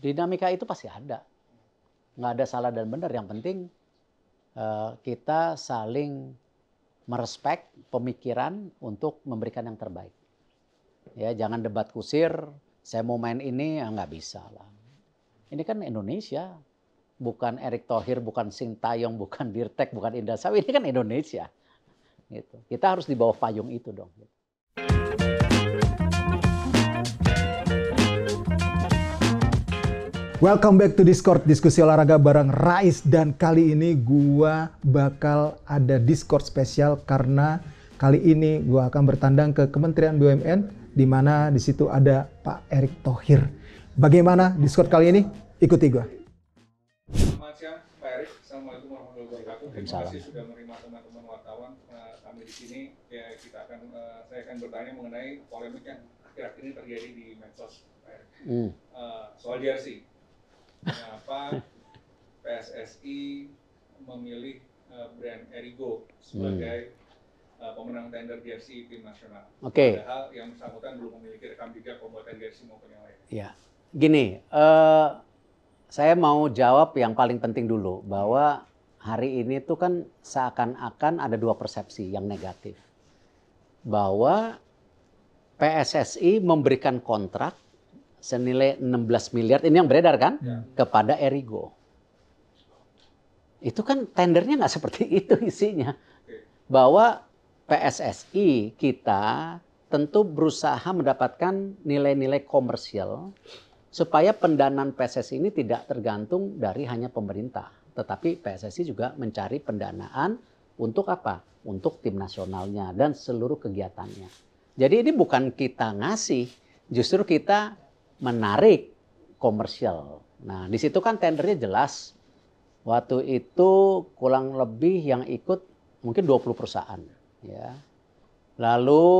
dinamika itu pasti ada. Nggak ada salah dan benar. Yang penting eh, kita saling merespek pemikiran untuk memberikan yang terbaik. Ya, jangan debat kusir. Saya mau main ini, ya nggak bisa lah. Ini kan Indonesia, bukan Erick Thohir, bukan Sintayong, bukan Dirtek, bukan Indah Sawi. Ini kan Indonesia. Gitu. Kita harus di bawah payung itu dong. Gitu. Welcome back to Discord, diskusi olahraga bareng Rais. Dan kali ini gua bakal ada Discord spesial karena kali ini gua akan bertandang ke Kementerian BUMN di mana di situ ada Pak Erick Thohir. Bagaimana Discord kali ini? Ikuti gua. Selamat siang Pak Erick. Assalamualaikum warahmatullahi wabarakatuh. Terima kasih sudah menerima teman-teman wartawan uh, kami di sini. Ya, kita akan uh, saya akan bertanya mengenai polemik yang akhir-akhir ini terjadi di medsos. Pak Erick. Uh, soal jersey kenapa PSSI memilih eh, brand Erigo sebagai hmm. Eh, pemenang tender GFC tim nasional. Oke. Okay. Padahal yang bersangkutan belum memiliki rekam jejak pembuatan GFC maupun yang lain. Ya, Gini, uh, saya mau jawab yang paling penting dulu bahwa hari ini tuh kan seakan-akan ada dua persepsi yang negatif. Bahwa PSSI memberikan kontrak senilai 16 miliar ini yang beredar kan ya. kepada Erigo. Itu kan tendernya nggak seperti itu isinya. Bahwa PSSI kita tentu berusaha mendapatkan nilai-nilai komersial supaya pendanaan PSSI ini tidak tergantung dari hanya pemerintah, tetapi PSSI juga mencari pendanaan untuk apa? Untuk tim nasionalnya dan seluruh kegiatannya. Jadi ini bukan kita ngasih, justru kita menarik komersial. Nah, di situ kan tendernya jelas. Waktu itu kurang lebih yang ikut mungkin 20 perusahaan. Ya. Lalu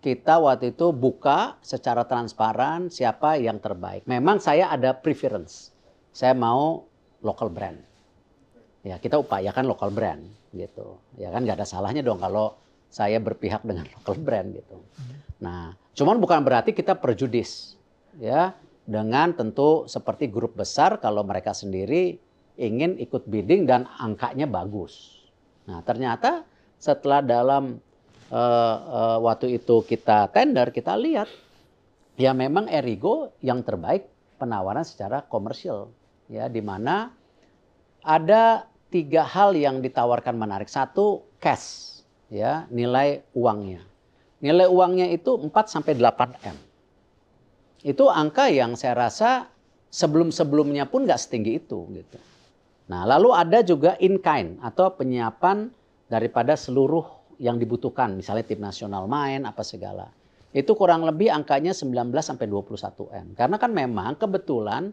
kita waktu itu buka secara transparan siapa yang terbaik. Memang saya ada preference. Saya mau local brand. Ya, kita upayakan local brand gitu. Ya kan nggak ada salahnya dong kalau saya berpihak dengan local brand gitu. Nah, cuman bukan berarti kita perjudis ya dengan tentu seperti grup besar kalau mereka sendiri ingin ikut bidding dan angkanya bagus. Nah, ternyata setelah dalam uh, uh, waktu itu kita tender, kita lihat ya memang Erigo yang terbaik penawaran secara komersial ya di mana ada tiga hal yang ditawarkan menarik. Satu cash ya, nilai uangnya. Nilai uangnya itu 4 sampai 8 M itu angka yang saya rasa sebelum-sebelumnya pun nggak setinggi itu gitu. Nah, lalu ada juga in kind atau penyiapan daripada seluruh yang dibutuhkan, misalnya tim nasional main apa segala. Itu kurang lebih angkanya 19 sampai 21 M. Karena kan memang kebetulan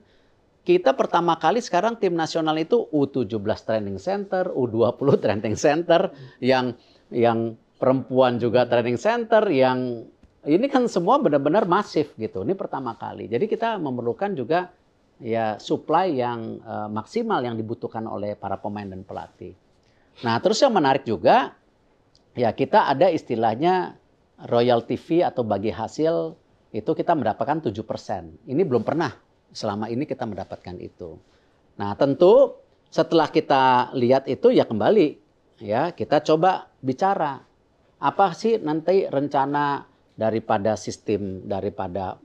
kita pertama kali sekarang tim nasional itu U17 training center, U20 training center yang yang perempuan juga training center, yang ini kan semua benar-benar masif gitu. Ini pertama kali. Jadi kita memerlukan juga ya supply yang uh, maksimal yang dibutuhkan oleh para pemain dan pelatih. Nah, terus yang menarik juga ya kita ada istilahnya royal TV atau bagi hasil itu kita mendapatkan 7%. Ini belum pernah selama ini kita mendapatkan itu. Nah, tentu setelah kita lihat itu ya kembali ya kita coba bicara apa sih nanti rencana daripada sistem daripada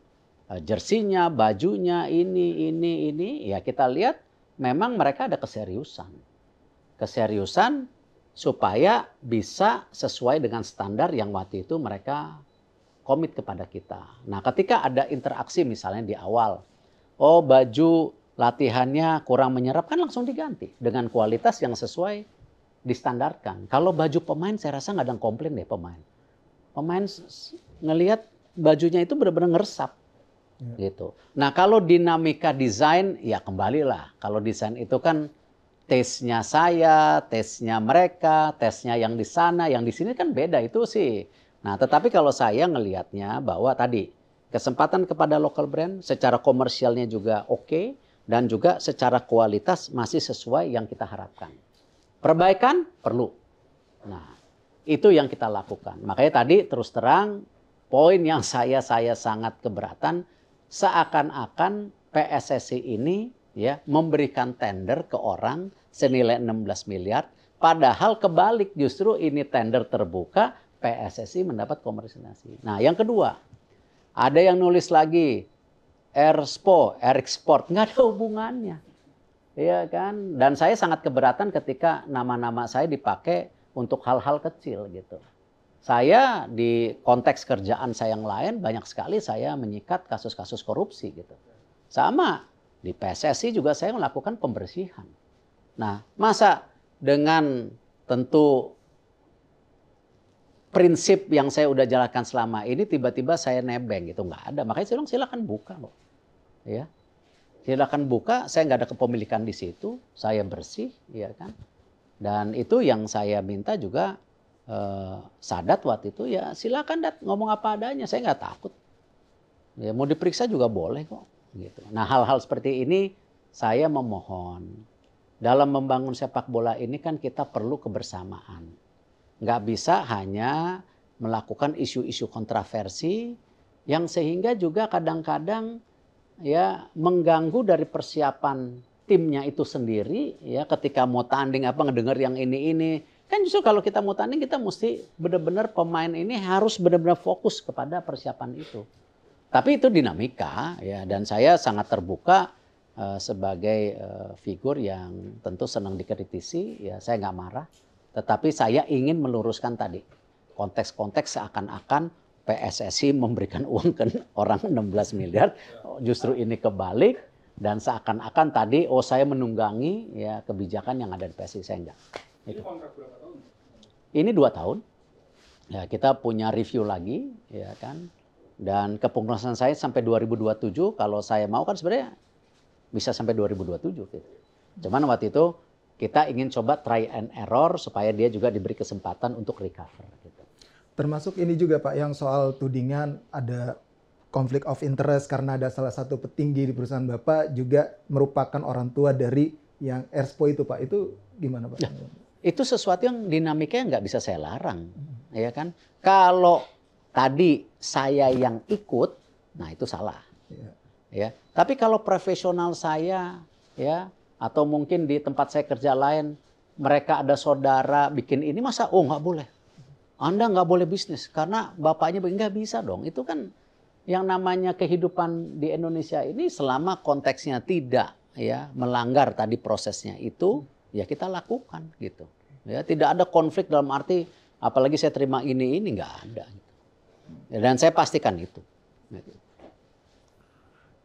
eh, jersinya, bajunya, ini, ini, ini, ya kita lihat memang mereka ada keseriusan. Keseriusan supaya bisa sesuai dengan standar yang waktu itu mereka komit kepada kita. Nah ketika ada interaksi misalnya di awal, oh baju latihannya kurang menyerap kan langsung diganti dengan kualitas yang sesuai distandarkan. Kalau baju pemain saya rasa nggak ada yang komplain deh pemain. Pemain ngelihat bajunya itu benar-benar ngeresap ya. gitu. Nah kalau dinamika desain ya kembalilah kalau desain itu kan tesnya saya, tesnya mereka, tesnya yang di sana, yang di sini kan beda itu sih. Nah tetapi kalau saya ngelihatnya bahwa tadi kesempatan kepada local brand secara komersialnya juga oke okay, dan juga secara kualitas masih sesuai yang kita harapkan. Perbaikan perlu. Nah, itu yang kita lakukan. Makanya tadi terus terang poin yang saya saya sangat keberatan seakan-akan PSSI ini ya memberikan tender ke orang senilai 16 miliar padahal kebalik justru ini tender terbuka PSSI mendapat komersialisasi. Nah, yang kedua, ada yang nulis lagi Erspo, Erexport nggak ada hubungannya. Iya kan? Dan saya sangat keberatan ketika nama-nama saya dipakai untuk hal-hal kecil gitu. Saya di konteks kerjaan saya yang lain banyak sekali saya menyikat kasus-kasus korupsi gitu. Sama di PSSI juga saya melakukan pembersihan. Nah, masa dengan tentu prinsip yang saya udah jalankan selama ini tiba-tiba saya nebeng gitu nggak ada makanya saya silakan buka kok ya silakan buka saya nggak ada kepemilikan di situ saya bersih ya kan dan itu yang saya minta juga Eh, Sadat waktu itu ya silakan dat ngomong apa adanya saya nggak takut ya mau diperiksa juga boleh kok gitu nah hal-hal seperti ini saya memohon dalam membangun sepak bola ini kan kita perlu kebersamaan nggak bisa hanya melakukan isu-isu kontroversi yang sehingga juga kadang-kadang ya mengganggu dari persiapan timnya itu sendiri ya ketika mau tanding apa ngedenger yang ini ini Kan justru kalau kita mau tanding kita mesti benar-benar pemain ini harus benar-benar fokus kepada persiapan itu. Tapi itu dinamika ya dan saya sangat terbuka uh, sebagai uh, figur yang tentu senang dikritisi ya saya nggak marah. Tetapi saya ingin meluruskan tadi konteks-konteks seakan-akan PSSI memberikan uang ke orang 16 miliar justru ini kebalik dan seakan-akan tadi oh saya menunggangi ya kebijakan yang ada di PSSI saya enggak. Ini Ini dua tahun. Ya, kita punya review lagi, ya kan. Dan kepengurusan saya sampai 2027, kalau saya mau kan sebenarnya bisa sampai 2027. Gitu. Cuman waktu itu kita ingin coba try and error supaya dia juga diberi kesempatan untuk recover. Gitu. Termasuk ini juga Pak, yang soal tudingan ada konflik of interest karena ada salah satu petinggi di perusahaan Bapak juga merupakan orang tua dari yang Erspo itu Pak. Itu gimana Pak? Ya itu sesuatu yang dinamiknya nggak bisa saya larang, hmm. ya kan? Kalau tadi saya yang ikut, nah itu salah, yeah. ya. Tapi kalau profesional saya, ya, atau mungkin di tempat saya kerja lain, mereka ada saudara bikin ini, masa oh nggak boleh? Anda nggak boleh bisnis karena bapaknya nggak bisa dong. Itu kan yang namanya kehidupan di Indonesia ini selama konteksnya tidak ya melanggar tadi prosesnya itu ya kita lakukan gitu. Ya, tidak ada konflik dalam arti apalagi saya terima ini ini nggak ada. dan saya pastikan itu.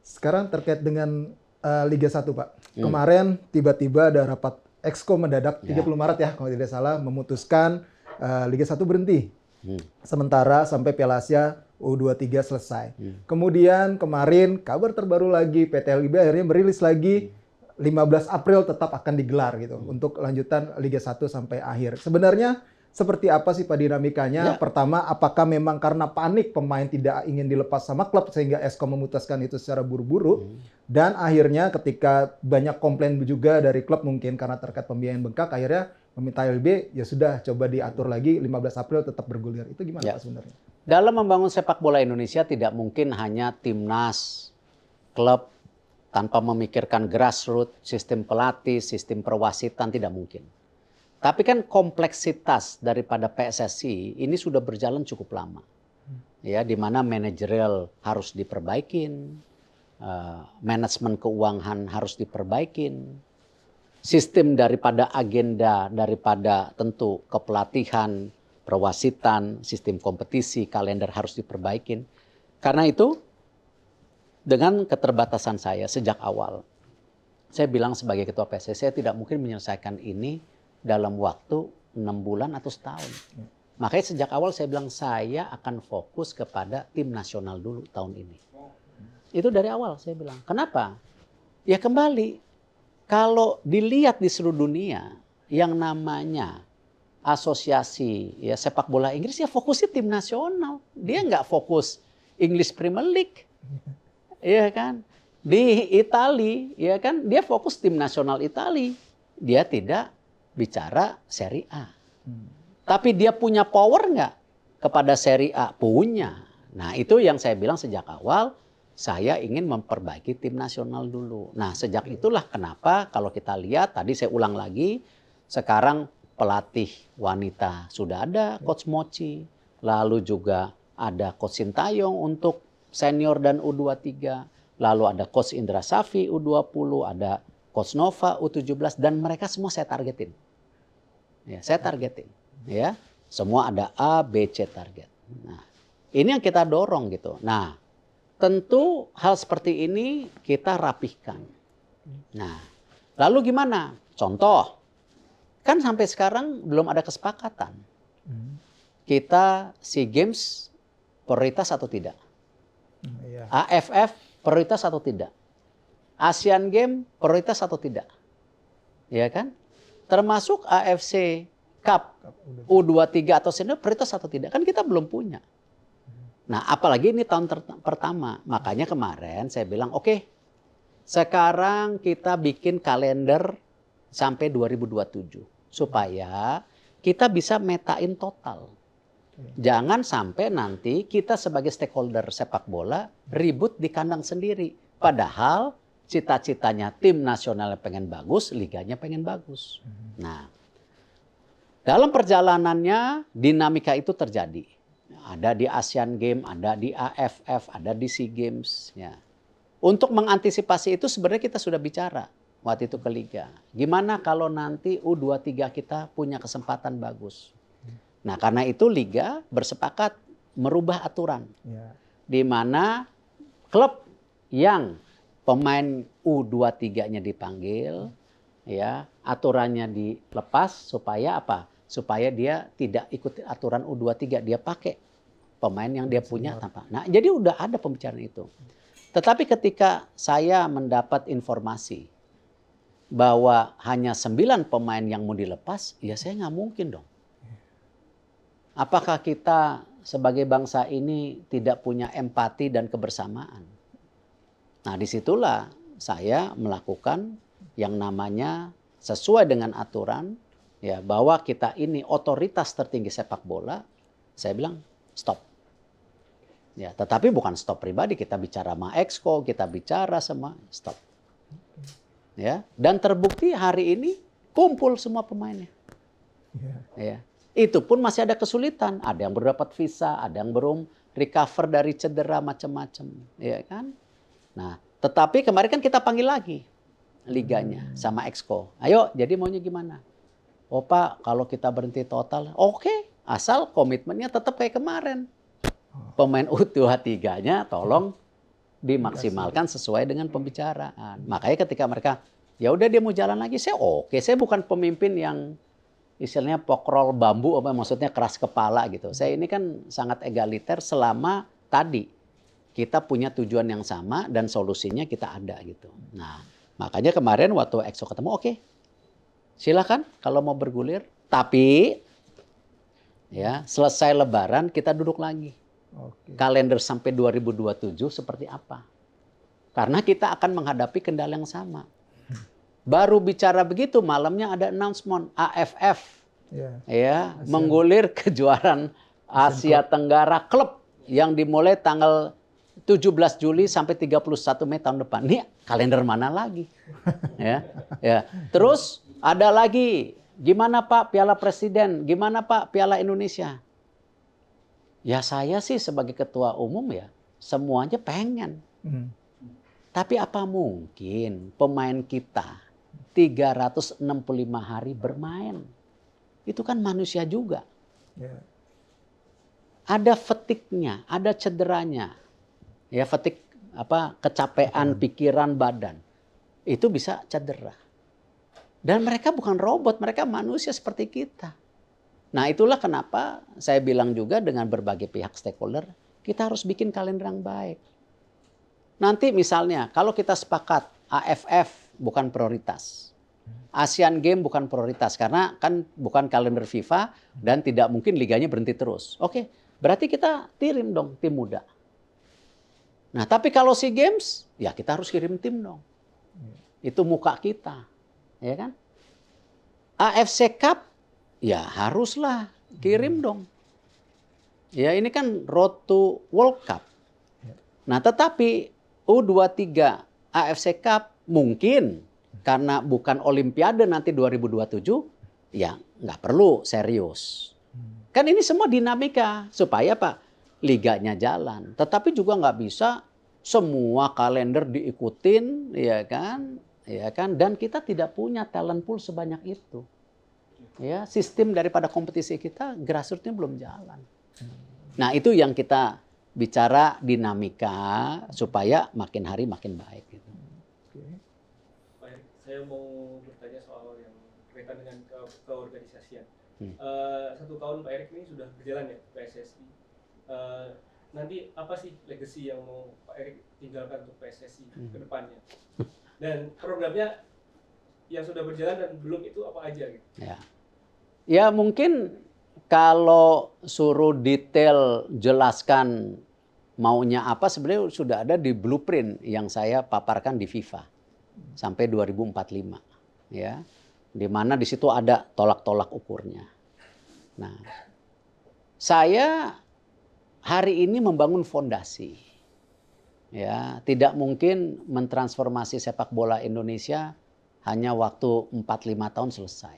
Sekarang terkait dengan uh, Liga 1 Pak. Hmm. Kemarin tiba-tiba ada rapat Exco mendadak 30 ya. Maret ya kalau tidak salah memutuskan uh, Liga 1 berhenti. Hmm. Sementara sampai Piala Asia U23 selesai. Hmm. Kemudian kemarin kabar terbaru lagi PT LIB akhirnya merilis lagi hmm. 15 April tetap akan digelar gitu hmm. untuk lanjutan Liga 1 sampai akhir. Sebenarnya seperti apa sih Pak dinamikanya? Ya. Pertama, apakah memang karena panik pemain tidak ingin dilepas sama klub sehingga Esko memutuskan itu secara buru-buru? Hmm. Dan akhirnya ketika banyak komplain juga dari klub mungkin karena terkait pembiayaan bengkak, akhirnya meminta LB ya sudah coba diatur lagi 15 April tetap bergulir. Itu gimana ya. Pak sebenarnya? Dalam membangun sepak bola Indonesia tidak mungkin hanya timnas, klub, tanpa memikirkan grassroots, sistem pelatih, sistem perwasitan tidak mungkin. Tapi kan kompleksitas daripada PSSI ini sudah berjalan cukup lama. Ya, di mana manajerial harus diperbaikin, uh, manajemen keuangan harus diperbaikin, sistem daripada agenda daripada tentu kepelatihan, perwasitan, sistem kompetisi, kalender harus diperbaikin. Karena itu dengan keterbatasan saya sejak awal, saya bilang sebagai ketua PSSI, saya tidak mungkin menyelesaikan ini dalam waktu enam bulan atau setahun. Makanya sejak awal saya bilang saya akan fokus kepada tim nasional dulu tahun ini. Itu dari awal saya bilang. Kenapa? Ya kembali, kalau dilihat di seluruh dunia yang namanya asosiasi ya sepak bola Inggris ya fokusnya tim nasional. Dia nggak fokus English Premier League Iya kan? Di Itali, ya kan, dia fokus tim nasional Itali. Dia tidak bicara seri A. Hmm. Tapi dia punya power nggak kepada seri A? Punya. Nah, itu yang saya bilang sejak awal, saya ingin memperbaiki tim nasional dulu. Nah, sejak itulah kenapa kalau kita lihat tadi saya ulang lagi, sekarang pelatih wanita sudah ada ya. coach Mochi, lalu juga ada coach Sintayong untuk senior dan U23. Lalu ada coach Indra Safi U20, ada coach Nova U17 dan mereka semua saya targetin. Ya, saya targetin, ya. Semua ada A, B, C target. Nah, ini yang kita dorong gitu. Nah, tentu hal seperti ini kita rapihkan. Nah, lalu gimana? Contoh, kan sampai sekarang belum ada kesepakatan. Hmm. Kita SEA Games prioritas atau tidak? AFF iya. prioritas atau tidak? Asian Games prioritas atau tidak? Ya kan? Termasuk AFC Cup U23 atau senior prioritas atau tidak? Kan kita belum punya. Nah, apalagi ini tahun pertama. Makanya kemarin saya bilang, oke, okay, sekarang kita bikin kalender sampai 2027 supaya kita bisa metain total. Jangan sampai nanti kita sebagai stakeholder sepak bola ribut di kandang sendiri. Padahal cita-citanya tim nasionalnya pengen bagus, liganya pengen bagus. Nah, dalam perjalanannya dinamika itu terjadi. Ada di Asian Games, ada di AFF, ada di SEA Games. Ya. Untuk mengantisipasi itu sebenarnya kita sudah bicara waktu itu ke Liga. Gimana kalau nanti U23 kita punya kesempatan bagus. Nah karena itu liga bersepakat merubah aturan, ya. di mana klub yang pemain U23-nya dipanggil, ya aturannya dilepas supaya apa? Supaya dia tidak ikut aturan U23, dia pakai pemain yang dia punya tanpa. Nah, jadi udah ada pembicaraan itu. Tetapi ketika saya mendapat informasi bahwa hanya sembilan pemain yang mau dilepas, ya saya nggak mungkin dong. Apakah kita sebagai bangsa ini tidak punya empati dan kebersamaan? Nah, disitulah saya melakukan yang namanya sesuai dengan aturan ya bahwa kita ini otoritas tertinggi sepak bola. Saya bilang stop. Ya, tetapi bukan stop pribadi. Kita bicara sama Exco, kita bicara sama stop. Ya, dan terbukti hari ini kumpul semua pemainnya. Iya. Ya itu pun masih ada kesulitan. Ada yang baru visa, ada yang belum recover dari cedera macam-macam, ya kan? Nah, tetapi kemarin kan kita panggil lagi liganya hmm. sama Exco. Ayo, jadi maunya gimana? Oh Pak, kalau kita berhenti total, oke. Okay. Asal komitmennya tetap kayak kemarin. Oh. Pemain U23-nya tolong dimaksimalkan sesuai dengan pembicaraan. Makanya ketika mereka, ya udah dia mau jalan lagi, saya oke. Okay. Saya bukan pemimpin yang istilahnya pokrol bambu apa maksudnya keras kepala gitu. Saya ini kan sangat egaliter selama tadi kita punya tujuan yang sama dan solusinya kita ada gitu. Nah, makanya kemarin waktu EXO ketemu oke. Okay, silakan kalau mau bergulir, tapi ya selesai lebaran kita duduk lagi. Okay. Kalender sampai 2027 seperti apa? Karena kita akan menghadapi kendala yang sama. Baru bicara begitu malamnya ada announcement AFF yeah. ya, ya menggulir kejuaraan Asia, Tenggara klub yang dimulai tanggal 17 Juli sampai 31 Mei tahun depan. Nih kalender mana lagi? ya. Ya. Terus ada lagi, gimana Pak Piala Presiden? Gimana Pak Piala Indonesia? Ya saya sih sebagai ketua umum ya, semuanya pengen. Hmm. Tapi apa mungkin pemain kita 365 hari bermain. Itu kan manusia juga. Yeah. Ada fetiknya, ada cederanya. Ya fetik apa kecapean hmm. pikiran badan. Itu bisa cedera. Dan mereka bukan robot, mereka manusia seperti kita. Nah itulah kenapa saya bilang juga dengan berbagai pihak stakeholder, kita harus bikin kalender yang baik. Nanti misalnya kalau kita sepakat AFF bukan prioritas. ASEAN Game bukan prioritas karena kan bukan kalender FIFA dan tidak mungkin liganya berhenti terus. Oke, berarti kita kirim dong tim muda. Nah, tapi kalau SEA Games ya kita harus kirim tim dong. Itu muka kita. Ya kan? AFC Cup ya haruslah kirim dong. Ya, ini kan road to World Cup. Nah, tetapi U23 AFC Cup mungkin karena bukan Olimpiade nanti 2027, ya nggak perlu serius. Kan ini semua dinamika supaya Pak liganya jalan. Tetapi juga nggak bisa semua kalender diikutin, ya kan, ya kan. Dan kita tidak punya talent pool sebanyak itu. Ya, sistem daripada kompetisi kita grassrootsnya belum jalan. Nah itu yang kita bicara dinamika supaya makin hari makin baik saya mau bertanya soal yang berkaitan dengan ke keorganisasian. Hmm. Uh, satu tahun Pak Erick ini sudah berjalan ya PSSI. Uh, eh, nanti apa sih legacy yang mau Pak Erick tinggalkan untuk PSSI hmm. ke depannya? Dan programnya yang sudah berjalan dan belum itu apa aja gitu? Ya, ya mungkin kalau suruh detail jelaskan maunya apa sebenarnya sudah ada di blueprint yang saya paparkan di FIFA sampai 2045 ya. Di mana di situ ada tolak-tolak ukurnya. Nah, saya hari ini membangun fondasi. Ya, tidak mungkin mentransformasi sepak bola Indonesia hanya waktu 4-5 tahun selesai.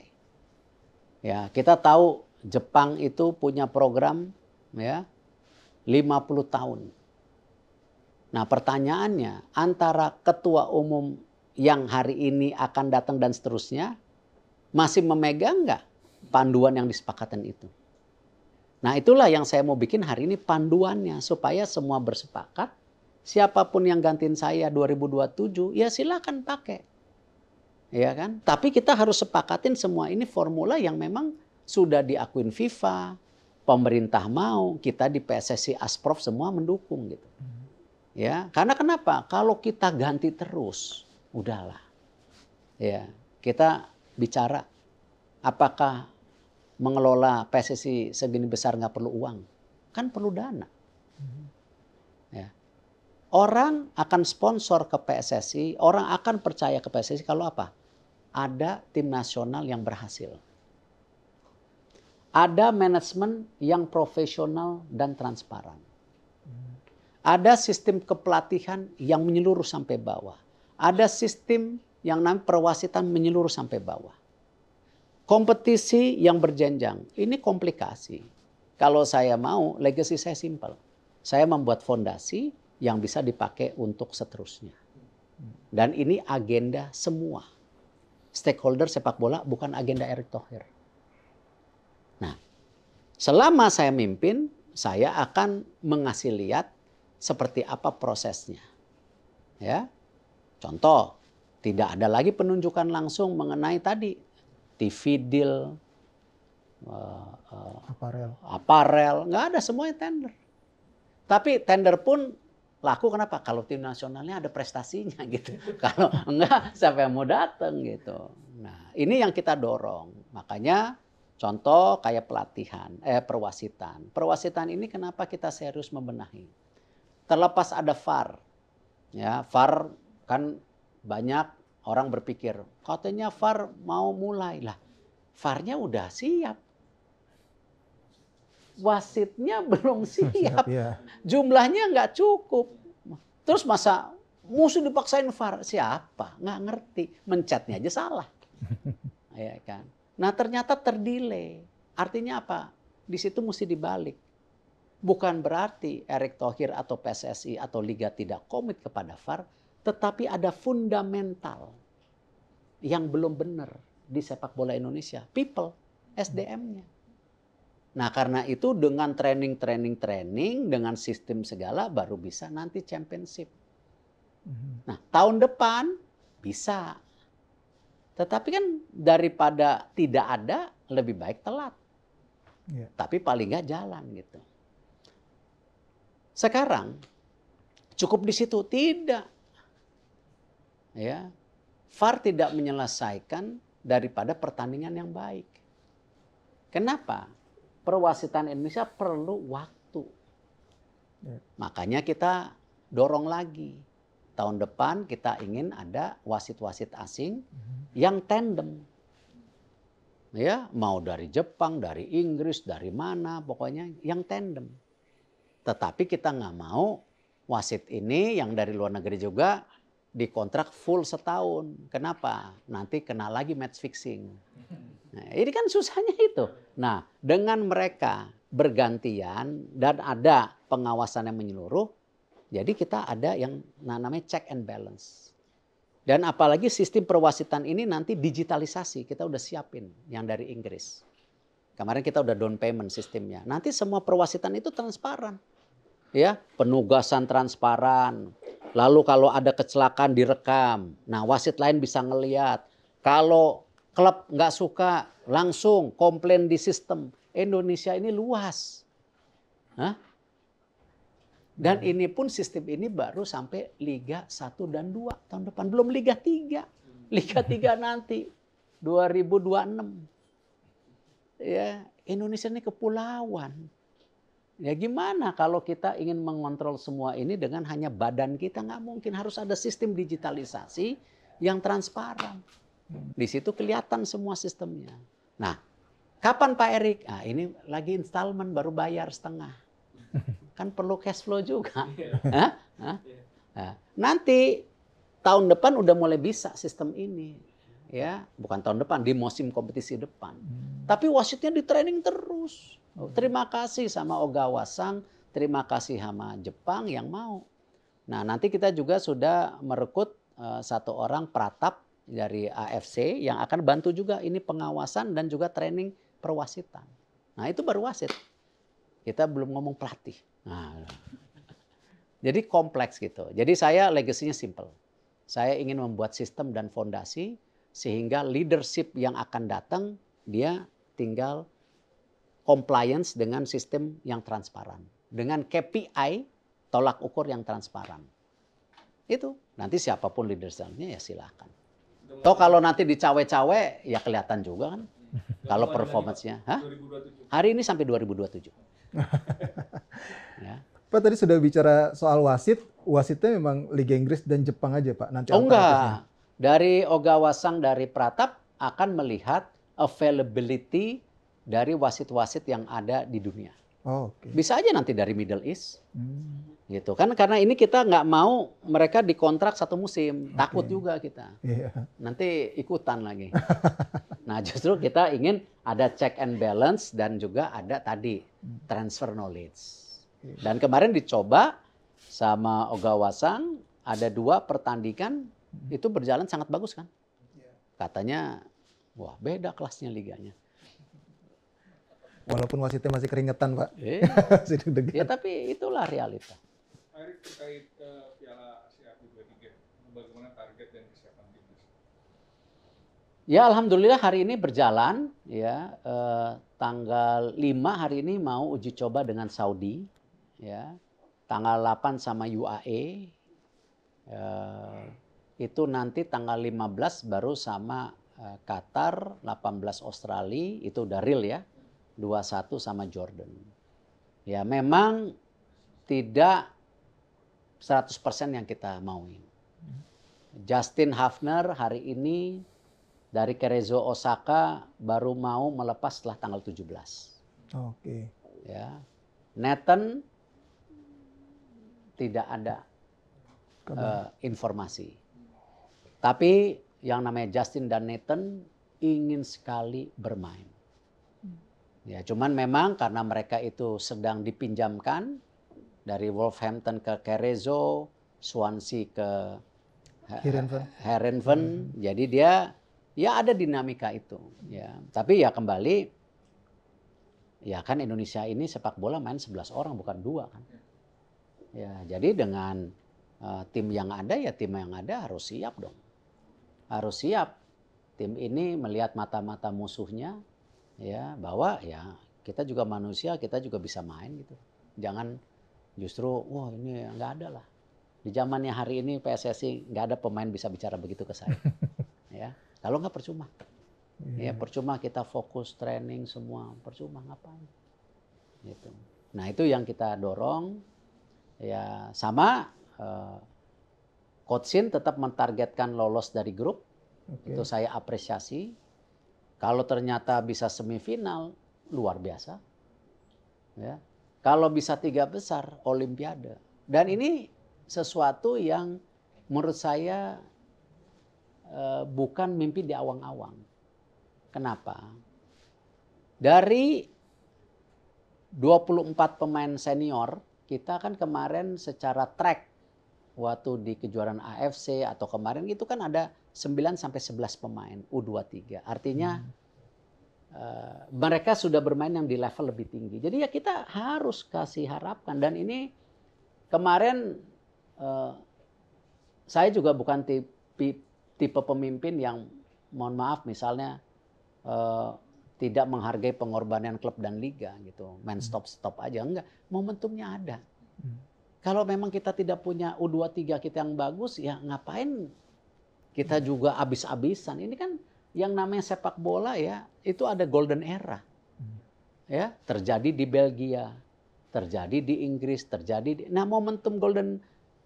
Ya, kita tahu Jepang itu punya program ya 50 tahun. Nah, pertanyaannya antara ketua umum yang hari ini akan datang dan seterusnya masih memegang nggak panduan yang disepakatan itu? Nah itulah yang saya mau bikin hari ini panduannya supaya semua bersepakat. Siapapun yang gantiin saya 2027 ya silakan pakai. Ya kan? Tapi kita harus sepakatin semua ini formula yang memang sudah diakuin FIFA, pemerintah mau, kita di PSSI Asprof semua mendukung gitu. Hmm. Ya, karena kenapa? Kalau kita ganti terus, udahlah. Ya, kita bicara apakah mengelola PSSI segini besar nggak perlu uang? Kan perlu dana. Ya. Orang akan sponsor ke PSSI, orang akan percaya ke PSSI kalau apa? Ada tim nasional yang berhasil. Ada manajemen yang profesional dan transparan. Ada sistem kepelatihan yang menyeluruh sampai bawah ada sistem yang namanya perwasitan menyeluruh sampai bawah. Kompetisi yang berjenjang, ini komplikasi. Kalau saya mau, legacy saya simpel. Saya membuat fondasi yang bisa dipakai untuk seterusnya. Dan ini agenda semua. Stakeholder sepak bola bukan agenda Erick Thohir. Nah, selama saya mimpin, saya akan mengasih lihat seperti apa prosesnya. Ya, Contoh, tidak ada lagi penunjukan langsung mengenai tadi TV deal, eh, eh, aparel, aparel, nggak ada semuanya tender. Tapi tender pun laku kenapa? Kalau tim nasionalnya ada prestasinya gitu. Kalau enggak siapa yang mau datang gitu. Nah, ini yang kita dorong. Makanya contoh kayak pelatihan, eh perwasitan. Perwasitan ini kenapa kita serius membenahi? Terlepas ada VAR. Ya, VAR kan banyak orang berpikir katanya far mau mulai lah farnya udah siap wasitnya belum siap, siap ya. jumlahnya nggak cukup terus masa musuh dipaksain far siapa nggak ngerti mencetnya aja salah ya kan nah ternyata terdelay artinya apa di situ mesti dibalik bukan berarti Erick Thohir atau PSSI atau liga tidak komit kepada VAR tetapi ada fundamental yang belum benar di sepak bola Indonesia. People, SDM-nya. Nah karena itu dengan training, training, training, dengan sistem segala baru bisa nanti championship. Mm-hmm. Nah tahun depan bisa. Tetapi kan daripada tidak ada lebih baik telat. Yeah. Tapi paling nggak jalan gitu. Sekarang cukup di situ tidak ya VAR tidak menyelesaikan daripada pertandingan yang baik. Kenapa? Perwasitan Indonesia perlu waktu. Ya. Makanya kita dorong lagi. Tahun depan kita ingin ada wasit-wasit asing mhm. yang tandem. Ya, mau dari Jepang, dari Inggris, dari mana, pokoknya yang tandem. Tetapi kita nggak mau wasit ini yang dari luar negeri juga dikontrak full setahun. Kenapa? Nanti kena lagi match fixing. Nah, ini kan susahnya itu. Nah, dengan mereka bergantian dan ada pengawasan yang menyeluruh, jadi kita ada yang namanya check and balance. Dan apalagi sistem perwasitan ini nanti digitalisasi, kita udah siapin yang dari Inggris. Kemarin kita udah down payment sistemnya. Nanti semua perwasitan itu transparan. Ya, penugasan transparan, Lalu kalau ada kecelakaan direkam. Nah wasit lain bisa ngeliat. Kalau klub nggak suka langsung komplain di sistem. Indonesia ini luas. Hah? Dan hmm. ini pun sistem ini baru sampai Liga 1 dan 2 tahun depan. Belum Liga 3. Liga 3 nanti 2026. Ya, Indonesia ini kepulauan. Ya gimana kalau kita ingin mengontrol semua ini dengan hanya badan kita nggak mungkin harus ada sistem digitalisasi yang transparan. Di situ kelihatan semua sistemnya. Nah, kapan Pak Erik? Ah ini lagi installment baru bayar setengah. Kan perlu cash flow juga. Iya. Hah? Hah? Iya. Nah, nanti tahun depan udah mulai bisa sistem ini. Ya, bukan tahun depan di musim kompetisi depan. Hmm. Tapi wasitnya di training terus Oh, terima kasih sama Ogawa Sang, terima kasih sama Jepang yang mau. Nah, nanti kita juga sudah merekrut uh, satu orang peratap dari AFC yang akan bantu juga ini pengawasan dan juga training perwasitan. Nah, itu baru wasit. Kita belum ngomong pelatih. Nah, jadi kompleks gitu. Jadi saya legasinya simple. Saya ingin membuat sistem dan fondasi sehingga leadership yang akan datang dia tinggal compliance dengan sistem yang transparan, dengan KPI tolak ukur yang transparan. Itu nanti siapapun leadersnya ya silahkan. Toh kalau nanti dicawe-cawe ya kelihatan juga kan kalau performancenya. Hah? Hari ini sampai 2027. ya. Pak tadi sudah bicara soal wasit, wasitnya memang Liga Inggris dan Jepang aja Pak. Nanti oh enggak, dari Ogawa Sang dari Pratap akan melihat availability dari wasit-wasit yang ada di dunia. Oh, okay. Bisa aja nanti dari Middle East, hmm. gitu kan? Karena ini kita nggak mau mereka dikontrak satu musim, okay. takut juga kita. Yeah. Nanti ikutan lagi. nah justru kita ingin ada check and balance dan juga ada tadi hmm. transfer knowledge. Iya. Dan kemarin dicoba sama Ogawa-sang ada dua pertandingan hmm. itu berjalan sangat bagus kan? Iya. Katanya wah beda kelasnya liganya. Walaupun wasitnya masih keringetan, Pak. Iya. masih deg Ya tapi itulah realita. Pak Erick terkait ke eh, Piala Asia 2023, bagaimana target dan kesiapan timnas? Ya alhamdulillah hari ini berjalan ya eh, tanggal 5 hari ini mau uji coba dengan Saudi ya. Tanggal 8 sama UAE. Eh, itu nanti tanggal 15 baru sama eh, Qatar, 18 Australia, itu udah real ya. 2-1 sama Jordan. Ya memang tidak 100% yang kita mauin. Justin Hafner hari ini dari Kerezo Osaka baru mau melepas setelah tanggal 17. Oke. Okay. Ya. Nathan tidak ada uh, informasi. Tapi yang namanya Justin dan Nathan ingin sekali bermain. Ya, cuman memang karena mereka itu sedang dipinjamkan dari Wolverhampton ke Carezo, Swansea ke Herenven. Eh, Herenven. Hmm. Jadi dia ya ada dinamika itu. Ya, tapi ya kembali ya kan Indonesia ini sepak bola main 11 orang bukan dua kan. Ya, jadi dengan uh, tim yang ada ya tim yang ada harus siap dong. Harus siap. Tim ini melihat mata-mata musuhnya, ya bahwa ya kita juga manusia kita juga bisa main gitu jangan justru wah ini nggak ada lah di zamannya hari ini PSSI nggak ada pemain bisa bicara begitu ke saya ya kalau nggak percuma iya. ya percuma kita fokus training semua percuma ngapain gitu nah itu yang kita dorong ya sama eh, Coach Sin tetap mentargetkan lolos dari grup okay. itu saya apresiasi kalau ternyata bisa semifinal, luar biasa. Ya. Kalau bisa tiga besar, olimpiade. Dan ini sesuatu yang menurut saya eh, bukan mimpi di awang-awang. Kenapa? Dari 24 pemain senior, kita kan kemarin secara track waktu di kejuaraan AFC atau kemarin itu kan ada 9 sampai 11 pemain U23. Artinya hmm. uh, mereka sudah bermain yang di level lebih tinggi. Jadi ya kita harus kasih harapkan dan ini kemarin uh, saya juga bukan tipe tipe pemimpin yang mohon maaf misalnya uh, tidak menghargai pengorbanan klub dan liga gitu. main hmm. stop stop aja enggak. Momentumnya ada. Hmm. Kalau memang kita tidak punya U23 kita yang bagus ya ngapain kita juga abis-abisan. Ini kan yang namanya sepak bola ya, itu ada golden era. Ya, terjadi di Belgia, terjadi di Inggris, terjadi di Nah, momentum golden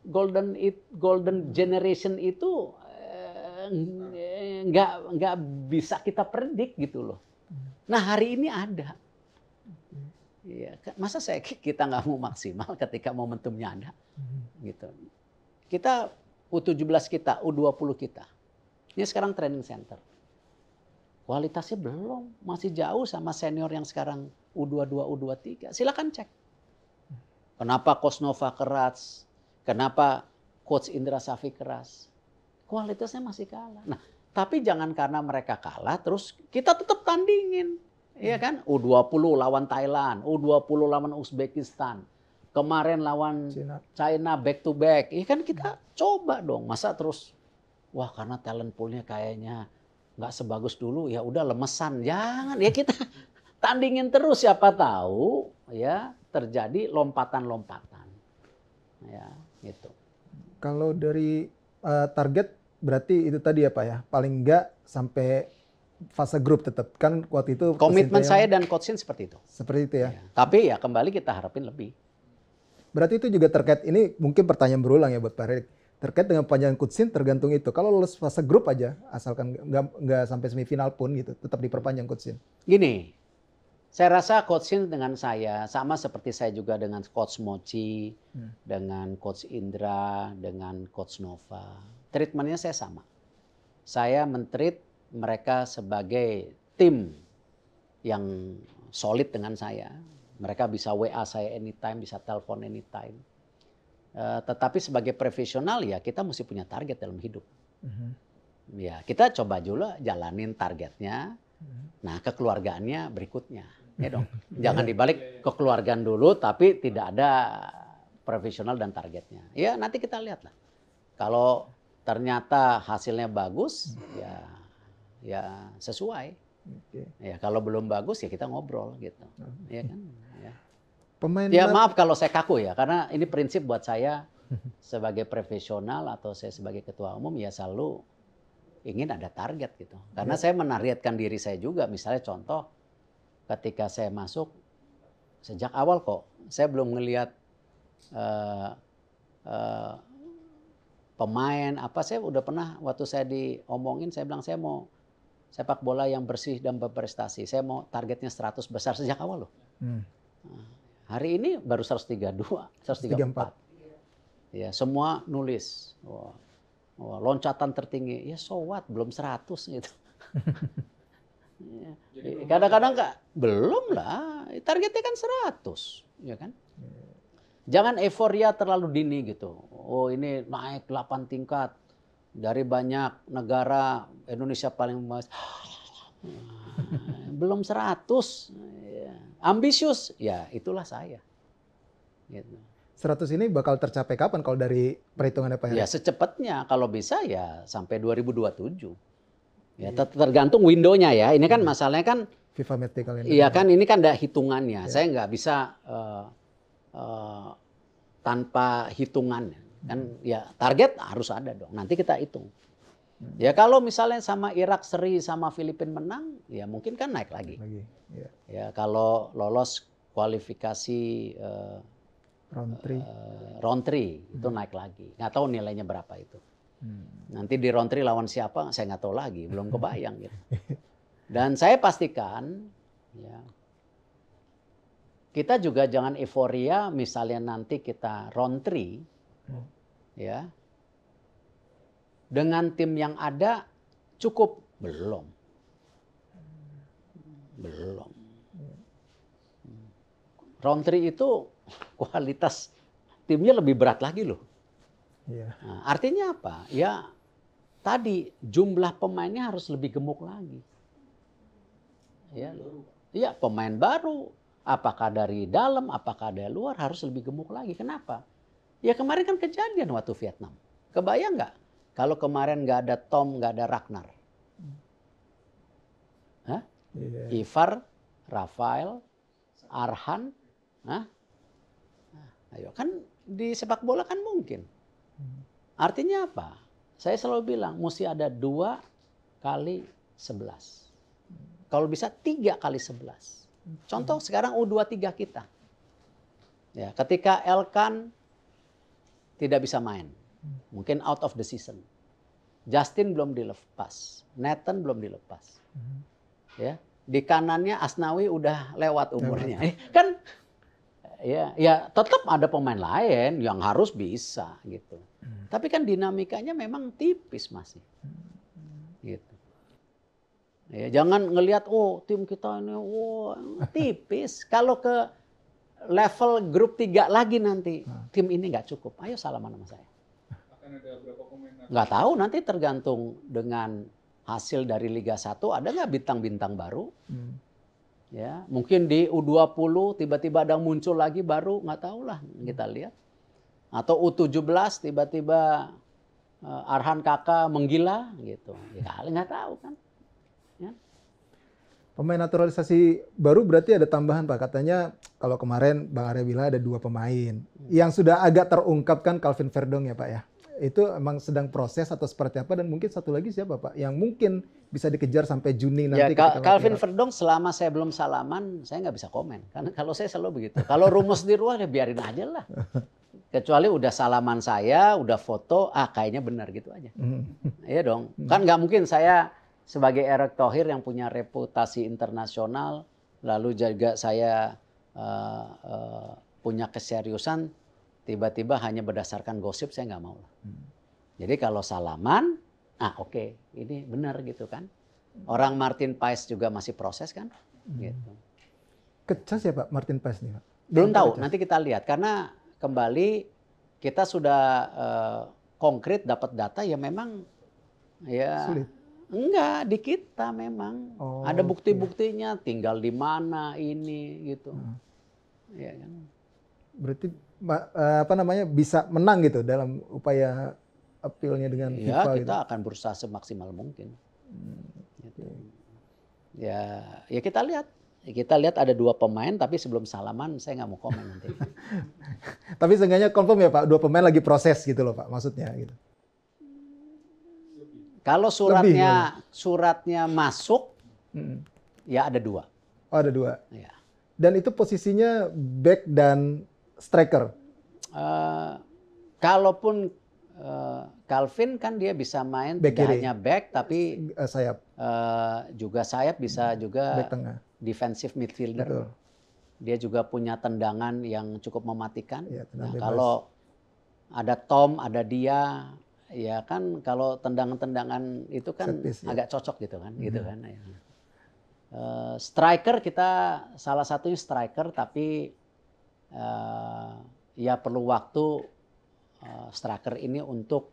golden golden generation itu eh, nggak eh, nggak bisa kita predik gitu loh. Nah, hari ini ada. Iya, masa saya kita nggak mau maksimal ketika momentumnya ada, gitu. Kita U17 kita, U20 kita. Ini sekarang training center. Kualitasnya belum, masih jauh sama senior yang sekarang U22, U23. Silakan cek. Kenapa Kosnova keras? Kenapa Coach Indra Safi keras? Kualitasnya masih kalah. Nah, tapi jangan karena mereka kalah terus kita tetap tandingin. Iya kan? U20 lawan Thailand, U20 lawan Uzbekistan, Kemarin lawan China. China back to back. Iya kan kita hmm. coba dong. Masa terus wah karena talent poolnya kayaknya nggak sebagus dulu ya udah lemesan jangan ya kita tandingin terus siapa tahu ya terjadi lompatan-lompatan ya gitu kalau dari uh, target berarti itu tadi ya pak ya paling enggak sampai fase grup tetap kan waktu itu komitmen saya dan coachin seperti itu seperti itu ya. ya tapi ya kembali kita harapin lebih Berarti itu juga terkait ini mungkin pertanyaan berulang ya buat Pak Rik. Terkait dengan panjang kutsin tergantung itu. Kalau lolos fase grup aja asalkan nggak sampai semifinal pun gitu, tetap diperpanjang kutsin. Gini, saya rasa sin dengan saya sama seperti saya juga dengan coach Mochi, hmm. dengan coach Indra, dengan coach Nova. Treatmentnya saya sama. Saya mentreat mereka sebagai tim yang solid dengan saya, mereka bisa WA saya anytime, bisa telepon anytime. Uh, tetapi sebagai profesional ya kita mesti punya target dalam hidup. Mm -hmm. Ya kita coba dulu jalanin targetnya. Mm -hmm. Nah kekeluargaannya berikutnya, ya dong. Jangan dibalik kekeluargaan dulu tapi tidak ada profesional dan targetnya. Ya nanti kita lihat lah. Kalau ternyata hasilnya bagus, ya ya sesuai. Ya kalau belum bagus ya kita ngobrol gitu, ya kan. Pemain ya maaf kalau saya kaku ya, karena ini prinsip buat saya sebagai profesional atau saya sebagai ketua umum ya selalu ingin ada target gitu. Karena ya. saya menargetkan diri saya juga. Misalnya contoh ketika saya masuk sejak awal kok saya belum melihat uh, eh, uh, eh, pemain apa saya udah pernah waktu saya diomongin saya bilang saya mau sepak bola yang bersih dan berprestasi. Saya mau targetnya 100 besar sejak awal loh. Hmm. Nah, Hari ini baru 132, 134. 134. Ya, semua nulis. Wah. Wah, loncatan tertinggi. Ya so what, belum 100 gitu. Ya, kadang-kadang ya. belum lah. Targetnya kan 100, ya kan? Hmm. Jangan euforia terlalu dini gitu. Oh, ini naik 8 tingkat dari banyak negara Indonesia paling emas belum 100. Iya. Ambisius, ya itulah saya. Gitu. 100 ini bakal tercapai kapan kalau dari perhitungan apa Ya secepatnya kalau bisa ya sampai 2027. Ya yeah. Iya. tergantung windownya ya. Ini kan iya. masalahnya kan FIFA medical ya kan ini kan ada hitungannya. Yeah. Saya nggak bisa uh, uh, tanpa hitungan. Kan hmm. ya target harus ada dong. Nanti kita hitung. Ya kalau misalnya sama Irak seri sama Filipina menang, ya mungkin kan naik lagi. lagi ya. ya kalau lolos kualifikasi uh, round three, uh, round three hmm. itu naik lagi. Nggak tahu nilainya berapa itu. Hmm. Nanti di round three lawan siapa, saya nggak tahu lagi, belum kebayang gitu. Dan saya pastikan, ya, kita juga jangan euforia misalnya nanti kita round three, hmm. ya dengan tim yang ada cukup belum belum round three itu kualitas timnya lebih berat lagi loh iya. nah, artinya apa ya tadi jumlah pemainnya harus lebih gemuk lagi ya ya pemain baru apakah dari dalam apakah dari luar harus lebih gemuk lagi kenapa ya kemarin kan kejadian waktu Vietnam kebayang nggak kalau kemarin nggak ada Tom, nggak ada Ragnar. Hah? Yeah. Ivar, Rafael, Arhan, Hah? Ayo, kan di sepak bola kan mungkin. Artinya apa? Saya selalu bilang mesti ada dua kali sebelas. Kalau bisa tiga kali sebelas. Contoh sekarang U23 kita. Ya, ketika Elkan tidak bisa main. Mungkin out of the season. Justin belum dilepas, Nathan belum dilepas. Mm-hmm. Ya, di kanannya Asnawi udah lewat umurnya. Eh, kan ya ya tetap ada pemain lain yang harus bisa gitu. Mm. Tapi kan dinamikanya memang tipis masih. Mm-hmm. Gitu. Ya, jangan ngelihat oh tim kita ini oh tipis. Kalau ke level grup tiga lagi nanti nah. tim ini nggak cukup. Ayo salaman sama saya akan ada berapa pemain? Nggak tahu, nanti tergantung dengan hasil dari Liga 1 ada nggak bintang-bintang baru? Hmm. Ya, mungkin di U20 tiba-tiba ada muncul lagi baru, nggak tahu lah kita hmm. lihat. Atau U17 tiba-tiba eh, Arhan Kakak menggila gitu. Ya nggak tahu kan. Ya. Pemain naturalisasi baru berarti ada tambahan Pak. Katanya kalau kemarin Bang Arya bilang ada dua pemain. Hmm. Yang sudah agak terungkap kan Calvin Verdong ya Pak ya? itu emang sedang proses atau seperti apa dan mungkin satu lagi siapa Pak yang mungkin bisa dikejar sampai Juni ya, nanti. Ya, Calvin kira. Verdong selama saya belum salaman saya nggak bisa komen karena kalau saya selalu begitu. Kalau rumus di ruang ya biarin aja lah. Kecuali udah salaman saya, udah foto, ah kayaknya benar gitu aja. Hmm. Iya dong. Hmm. Kan nggak mungkin saya sebagai Erick Thohir yang punya reputasi internasional lalu juga saya uh, uh, punya keseriusan Tiba-tiba hanya berdasarkan gosip saya nggak mau. Hmm. Jadi kalau salaman, ah oke, okay, ini benar gitu kan. Orang Martin Pais juga masih proses kan, hmm. gitu. Kecas ya Pak Martin Pais nih Pak? Belum tahu, kecas. nanti kita lihat karena kembali kita sudah uh, konkret dapat data ya memang ya Sulit. enggak di kita memang oh, ada bukti-buktinya okay. tinggal di mana ini gitu. Hmm. Ya kan. Berarti Eh, apa namanya bisa menang gitu dalam upaya appealnya dengan ya, kita gitu. akan berusaha semaksimal mungkin. Hmm. Gitu. Ya, ya kita lihat. Kita lihat ada dua pemain, tapi sebelum salaman saya nggak mau komen nanti. tapi seenggaknya confirm ya Pak, dua pemain lagi proses gitu loh Pak, maksudnya gitu. Kalau suratnya Lebih, ya, suratnya masuk, hmm. ya ada dua. Oh, ada dua. Ya. Dan itu posisinya back dan striker? Uh, kalaupun uh, Calvin kan dia bisa main back tidak kiri. hanya back tapi uh, sayap. Uh, juga sayap bisa juga back defensive midfielder. Betul. Dia juga punya tendangan yang cukup mematikan. Ya, nah, kalau ada Tom, ada dia, ya kan kalau tendangan-tendangan itu kan ya. agak ya. cocok gitu kan, hmm. gitu mhm. kan. Uh, striker kita salah satunya striker tapi uh, ya perlu waktu uh, striker ini untuk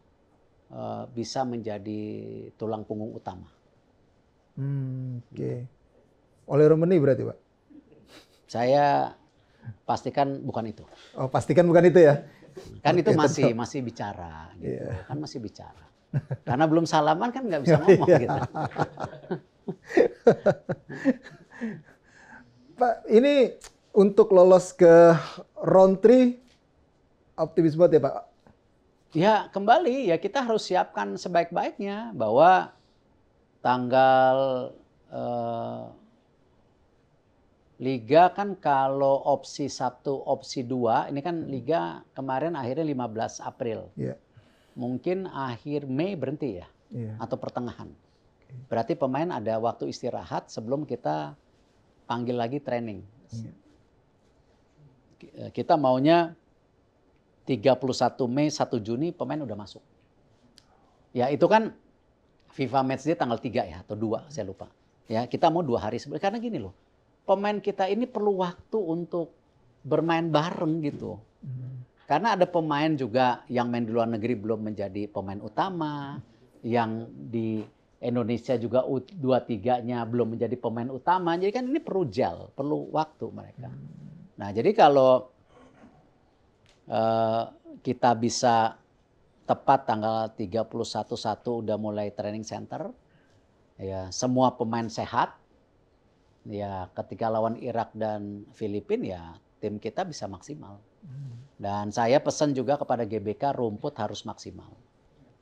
uh, bisa menjadi tulang punggung utama. Hmm, Oke. Okay. Oleh Romani berarti pak? Saya pastikan bukan itu. Oh pastikan bukan itu ya? Kan itu iya, masih masih bicara, gitu. Yeah. kan masih bicara. Karena belum salaman kan nggak bisa iya. ngomong gitu. pak ini untuk lolos ke round 3 optimis banget ya Pak? Ya kembali ya kita harus siapkan sebaik-baiknya bahwa tanggal eh, Liga kan kalau opsi 1, opsi 2, ini kan Liga kemarin akhirnya 15 April. Yeah. Mungkin akhir Mei berhenti ya, yeah. atau pertengahan. Berarti pemain ada waktu istirahat sebelum kita panggil lagi training. Yeah. Eh, kita maunya 31 Mei 1 Juni pemain udah masuk. Ya itu kan FIFA matchday tanggal 3 ya atau 2 saya lupa. Ya, kita mau dua hari sebenarnya karena gini loh. Pemain kita ini perlu waktu untuk bermain bareng gitu. Karena ada pemain juga yang main di luar negeri belum menjadi pemain utama, yang di Indonesia juga dua tiganya belum menjadi pemain utama. Jadi kan ini perlu gel, perlu waktu mereka. Hmm. Nah, jadi kalau eh, kita bisa tepat tanggal 31 satu udah mulai training center, ya semua pemain sehat, ya ketika lawan Irak dan Filipina ya tim kita bisa maksimal. Hmm. Dan saya pesan juga kepada GBK rumput harus maksimal.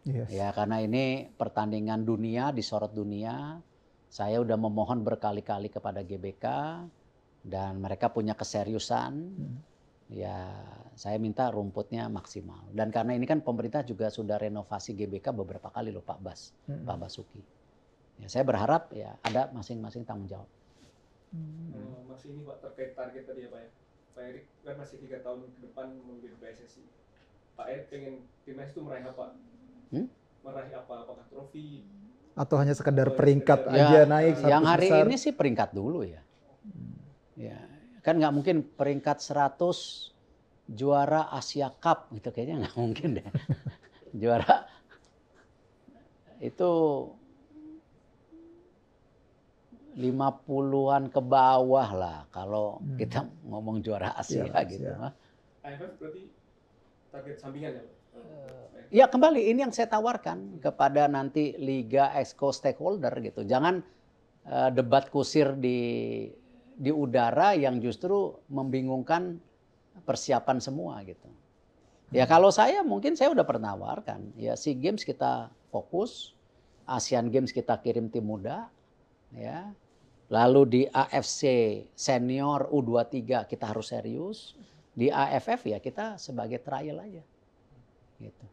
Yes. Ya karena ini pertandingan dunia disorot dunia. Saya udah memohon berkali-kali kepada GBK dan mereka punya keseriusan. Hmm. Ya, saya minta rumputnya maksimal. Dan karena ini kan pemerintah juga sudah renovasi GBK beberapa kali loh Pak Bas, hmm. Pak Basuki. Ya, saya berharap ya ada masing-masing tanggung jawab. Hmm. hmm. Masih ini Pak terkait target tadi ya Pak ya. Pak Erik kan masih tiga tahun ke depan memimpin PSSI. Pak Erik pengen timnas itu meraih apa? Hmm? Meraih apa? Apakah trofi? Atau hanya sekedar peringkat aja ya, naik? Yang hari besar. ini sih peringkat dulu ya. Ya, kan nggak mungkin peringkat 100 juara Asia Cup gitu kayaknya nggak mungkin deh. juara itu lima puluhan ke bawah lah kalau hmm. kita ngomong juara Asia iya, gitu, iya. ya, gitu. Asia. ya? Eh, ya kembali ini yang saya tawarkan kepada nanti liga exco stakeholder gitu. Jangan uh, debat kusir di di udara yang justru membingungkan persiapan semua gitu. Ya hmm. kalau saya mungkin saya udah pernah tawarkan ya si Games kita fokus, ASEAN Games kita kirim tim muda ya. Lalu di AFC senior U23 kita harus serius. Di AFF ya kita sebagai trial aja. Gitu.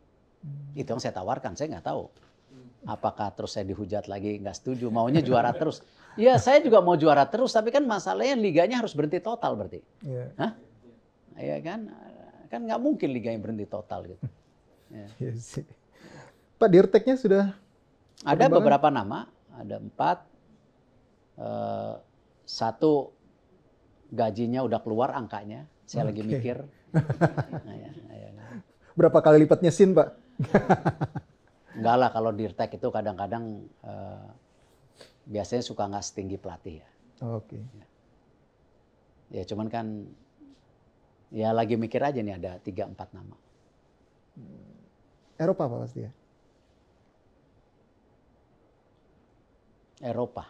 Hmm. Itu yang saya tawarkan, saya nggak tahu. Apakah terus saya dihujat lagi nggak setuju, maunya juara terus. Iya, saya juga mau juara terus, tapi kan masalahnya liganya harus berhenti total berarti. Iya. iya kan? Kan nggak mungkin liganya berhenti total gitu. Iya ya Pak Dirteknya sudah ada beberapa nama, ada empat. Uh, satu gajinya udah keluar angkanya, saya okay. lagi mikir. Iya, iya kan? Berapa kali lipatnya sin, Pak? Enggak lah kalau Dirtek itu kadang-kadang uh, biasanya suka nggak setinggi pelatih ya. Oke. Okay. Ya cuman kan ya lagi mikir aja nih ada tiga empat nama. Hmm. Eropa apa pasti ya? Eropa.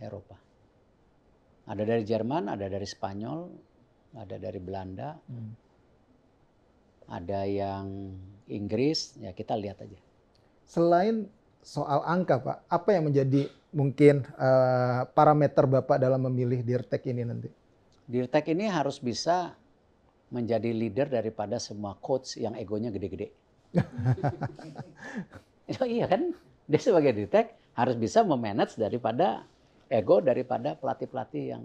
Eropa. Ada dari Jerman, ada dari Spanyol, ada dari Belanda, hmm. ada yang Inggris. Ya kita lihat aja. Selain soal angka Pak, apa yang menjadi mungkin uh, parameter Bapak dalam memilih Dirtek ini nanti? Dirtek ini harus bisa menjadi leader daripada semua coach yang egonya gede-gede. oh, iya kan? Dia sebagai Dirtek harus bisa memanage daripada ego daripada pelatih-pelatih yang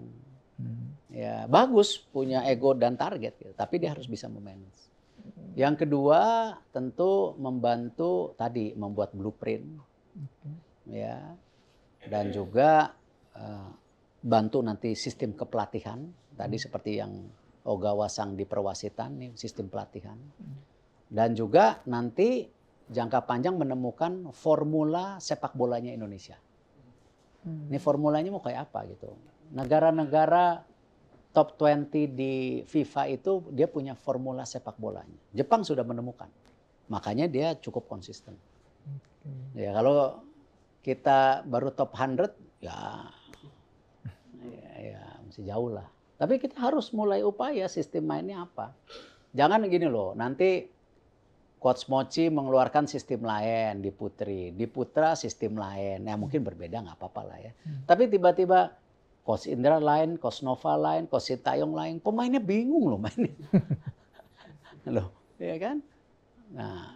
hmm. ya bagus punya ego dan target gitu. Tapi dia harus bisa memanage. Yang kedua tentu membantu tadi membuat blueprint, okay. ya, dan juga uh, bantu nanti sistem kepelatihan. Tadi hmm. seperti yang Ogawa Sang di Perwasitan nih sistem pelatihan. Hmm. Dan juga nanti jangka panjang menemukan formula sepak bolanya Indonesia. Hmm. Ini formulanya mau kayak apa gitu. Negara-negara top 20 di FIFA itu dia punya formula sepak bolanya. Jepang sudah menemukan. Makanya dia cukup konsisten. Okay. Ya kalau kita baru top 100 ya ya, ya masih jauh lah. Tapi kita harus mulai upaya sistem mainnya apa. Jangan gini loh, nanti Coach Mochi mengeluarkan sistem lain di putri, di putra sistem lain. Ya mungkin berbeda nggak apa-apa lah ya. Hmm. Tapi tiba-tiba Kos Indra lain, Kos Nova lain, Kos Sintayong lain. Pemainnya bingung loh mainnya. loh, ya kan? Nah,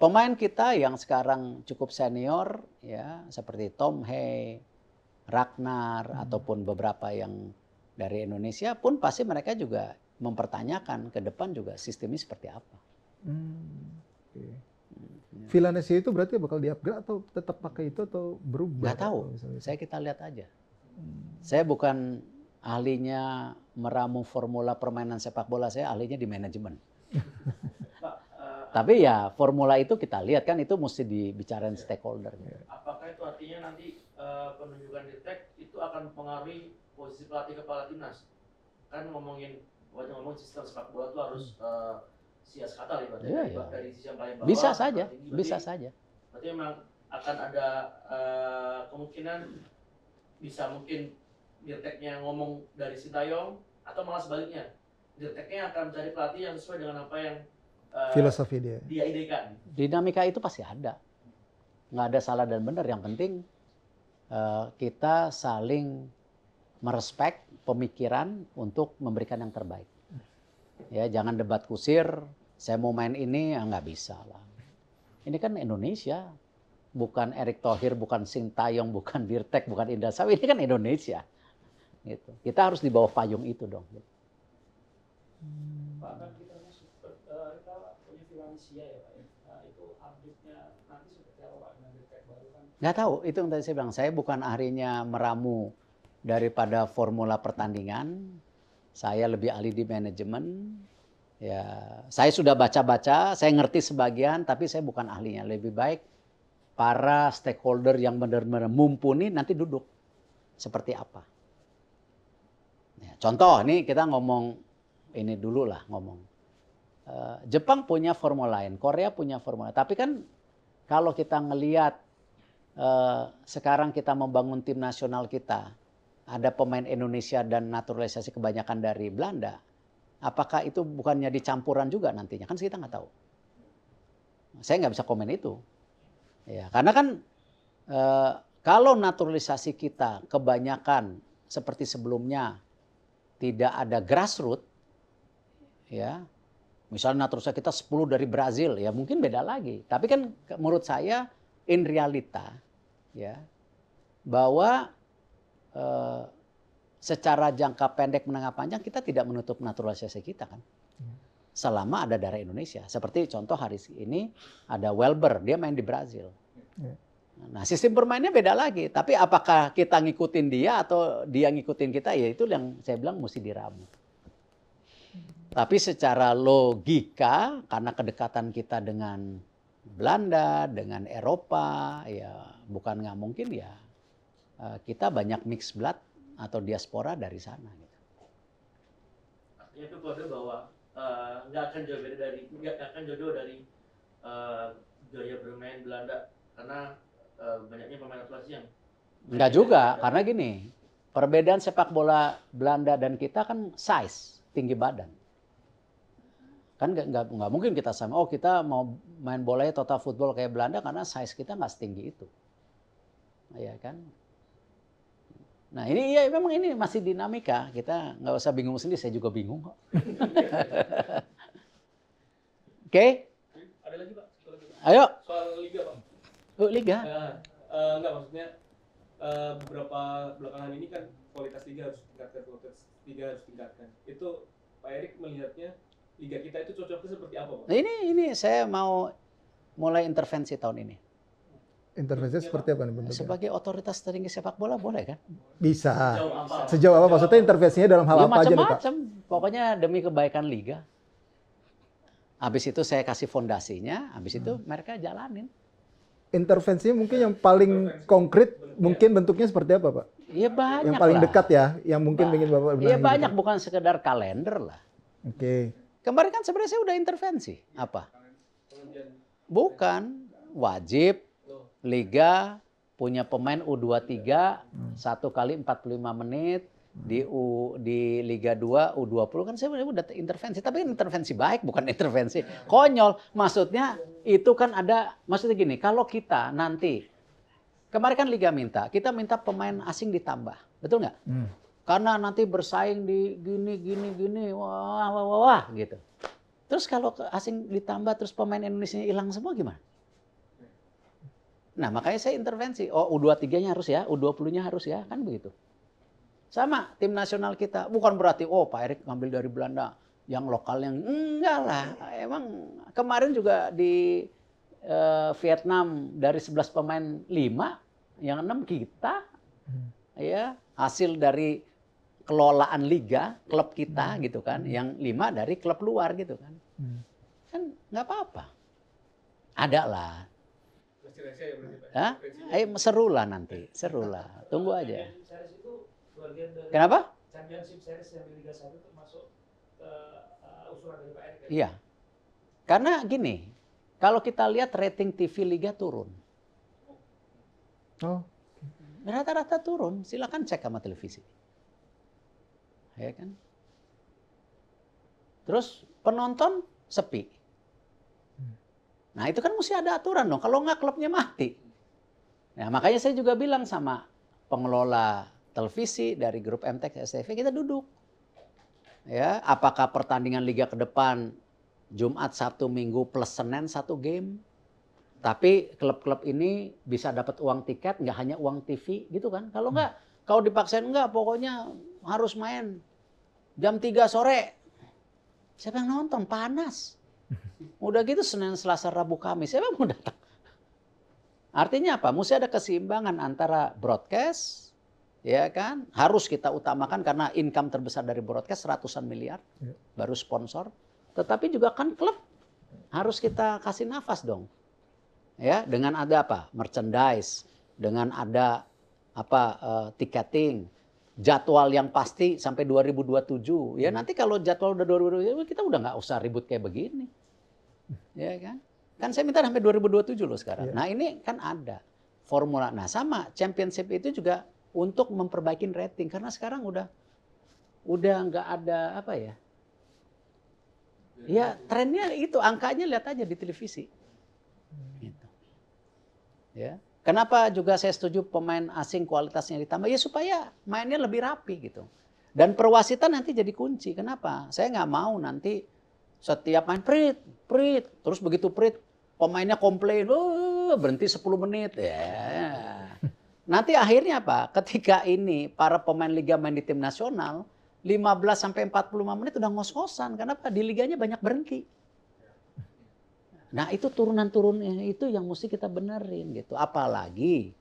pemain kita yang sekarang cukup senior ya seperti Tom He, Ragnar hmm. ataupun beberapa yang dari Indonesia pun pasti mereka juga mempertanyakan ke depan juga sistemnya seperti apa. Hmm. Okay. Iya. Villanesi itu berarti bakal di-upgrade atau tetap pakai itu atau berubah? Gak tahu. Saya kita lihat aja. Hmm. Saya bukan ahlinya meramu formula permainan sepak bola. Saya ahlinya di manajemen. Eh, Tapi ya formula itu kita lihat kan itu mesti dibicarain iya. stakeholder. Gitu. Iya. Apakah itu artinya nanti uh, penunjukan detek itu akan mempengaruhi posisi pelatih kepala timnas? Kan ngomongin, wajah ngomong sistem sepak bola itu harus eh, sias kata ibaratnya yeah, iya, iya. dari sisi yang paling bisa saja bisa saja berarti memang akan ada uh, kemungkinan bisa mungkin dirteknya ngomong dari sintayong atau malah sebaliknya dirteknya akan mencari pelatih yang sesuai dengan apa yang uh, filosofi dia dia idekan dinamika itu pasti ada nggak ada salah dan benar yang penting uh, kita saling merespek pemikiran untuk memberikan yang terbaik ya jangan debat kusir saya mau main ini ya nggak bisa lah ini kan Indonesia bukan Erick Thohir bukan Sing Tayong, bukan Birtek bukan Indra Sawi. ini kan Indonesia gitu kita harus di bawah payung itu dong gitu. hmm. nggak tahu itu yang tadi saya bilang saya bukan ahlinya meramu daripada formula pertandingan saya lebih ahli di manajemen. Ya, saya sudah baca-baca, saya ngerti sebagian, tapi saya bukan ahlinya. Lebih baik para stakeholder yang benar-benar mumpuni nanti duduk seperti apa. Ya, contoh nih kita ngomong ini dulu lah ngomong. Uh, Jepang punya formula lain, Korea punya formula. Tapi kan kalau kita ngelihat uh, eh, sekarang kita membangun tim nasional kita, ada pemain Indonesia dan naturalisasi kebanyakan dari Belanda, apakah itu bukannya dicampuran juga nantinya? Kan kita nggak tahu. Saya nggak bisa komen itu. Ya, karena kan e, kalau naturalisasi kita kebanyakan seperti sebelumnya tidak ada grassroots, ya misalnya naturalisasi kita 10 dari Brazil, ya mungkin beda lagi. Tapi kan menurut saya in realita, ya bahwa Eh, secara jangka pendek menengah panjang kita tidak menutup naturalisasi kita kan. Selama ada darah Indonesia. Seperti contoh hari ini ada Welber, dia main di Brazil. Ya. Nah sistem bermainnya beda lagi. Tapi apakah kita ngikutin dia atau dia ngikutin kita, ya itu yang saya bilang mesti diramu. Tapi secara logika, karena kedekatan kita dengan Belanda, dengan Eropa, ya bukan nggak mungkin ya Eh, kita banyak mix blood atau diaspora dari sana. Gitu. itu kode bahwa eh, nggak akan jauh dari nggak akan jodoh dari eh, gaya bermain Belanda karena banyaknya pemain naturalisasi yang nggak juga karena gini perbedaan sepak bola Belanda dan kita kan size tinggi badan kan nggak nggak mungkin kita sama oh kita mau main bolanya total football kayak Belanda karena size kita nggak setinggi itu ya kan Nah ini ya memang ini masih dinamika. Kita nggak usah bingung sendiri. Saya juga bingung kok. Oke. Okay. Ada lagi pak. Ayo. Soal liga pak. Oh, liga. Uh, uh, eh, enggak eh, maksudnya uh, beberapa belakangan ini kan kualitas liga harus tingkatkan, kualitas liga harus tingkatkan. Itu Pak Erik melihatnya liga kita itu cocoknya seperti apa pak? Nah, ini ini saya mau mulai intervensi tahun ini. Intervensi iya, seperti apa nih bentuknya? Sebagai otoritas tertinggi sepak bola boleh kan? Bisa. Sejauh apa? Sejauh apa? Maksudnya intervensinya dalam hal ya, apa macam aja nih Pak? Macam Pokoknya demi kebaikan liga. Habis itu saya kasih fondasinya, habis itu hmm. mereka jalanin. Intervensi mungkin yang paling Intervensi. konkret mungkin bentuknya seperti apa Pak? Iya banyak Yang paling lah. dekat ya, yang mungkin ingin Bapak Iya banyak, dekat. Gitu. bukan sekedar kalender lah. Oke. Okay. Kemarin kan sebenarnya saya udah intervensi. Apa? Bukan. Wajib liga punya pemain U23 satu kali 45 menit di U di Liga 2 U20 kan saya udah intervensi tapi kan intervensi baik bukan intervensi konyol maksudnya itu kan ada maksudnya gini kalau kita nanti kemarin kan liga minta kita minta pemain asing ditambah betul nggak hmm. karena nanti bersaing di gini gini gini wah wah wah, wah gitu terus kalau asing ditambah terus pemain Indonesia hilang semua gimana Nah, makanya saya intervensi. Oh, U23-nya harus ya, U20-nya harus ya, kan begitu. Sama tim nasional kita, bukan berarti oh Pak Erik ngambil dari Belanda, yang lokal yang enggak lah. Emang kemarin juga di uh, Vietnam dari 11 pemain 5, yang 6 kita. Hmm. Ya, hasil dari kelolaan liga, klub kita hmm. gitu kan, hmm. yang lima dari klub luar gitu kan. Hmm. Kan nggak apa-apa. Ada lah Ya, Hah? seru lah nanti, seru lah. Tunggu aja. Kenapa? Eh, eh, ya? Iya. Karena gini, kalau kita lihat rating TV Liga turun. Oh. Rata-rata turun, silakan cek sama televisi. Ya kan? Terus penonton sepi. Nah itu kan mesti ada aturan dong. Kalau nggak klubnya mati. Nah makanya saya juga bilang sama pengelola televisi dari grup MTX STV kita duduk. Ya, apakah pertandingan liga ke depan Jumat, Sabtu, Minggu plus Senin satu game? Tapi klub-klub ini bisa dapat uang tiket, nggak hanya uang TV gitu kan? Kalau hmm. nggak, hmm. kalau dipaksain nggak, pokoknya harus main jam 3 sore. Siapa yang nonton? Panas. Udah gitu Senin, Selasa, Rabu, Kamis. Siapa mau datang? Artinya apa? Mesti ada keseimbangan antara broadcast, ya kan? Harus kita utamakan karena income terbesar dari broadcast ratusan miliar, ya. baru sponsor. Tetapi juga kan klub harus kita kasih nafas dong. Ya, dengan ada apa? Merchandise, dengan ada apa? Uh, ticketing, jadwal yang pasti sampai 2027. Ya hmm. nanti kalau jadwal udah 2027 kita udah nggak usah ribut kayak begini. Ya kan? Kan saya minta sampai 2027 loh sekarang. Ya. Nah, ini kan ada formula. Nah, sama championship itu juga untuk memperbaiki rating karena sekarang udah udah nggak ada apa ya? Ya, trennya itu angkanya lihat aja di televisi. Gitu. Ya. Kenapa juga saya setuju pemain asing kualitasnya ditambah? Ya supaya mainnya lebih rapi gitu. Dan perwasitan nanti jadi kunci. Kenapa? Saya nggak mau nanti setiap main prit, prit. Terus begitu prit, pemainnya komplain, oh, berhenti 10 menit. Ya. Nanti akhirnya apa? Ketika ini para pemain liga main di tim nasional, 15 sampai 45 menit udah ngos-ngosan. Kenapa? Di liganya banyak berhenti. Nah, itu turunan-turunnya eh, itu yang mesti kita benerin gitu. Apalagi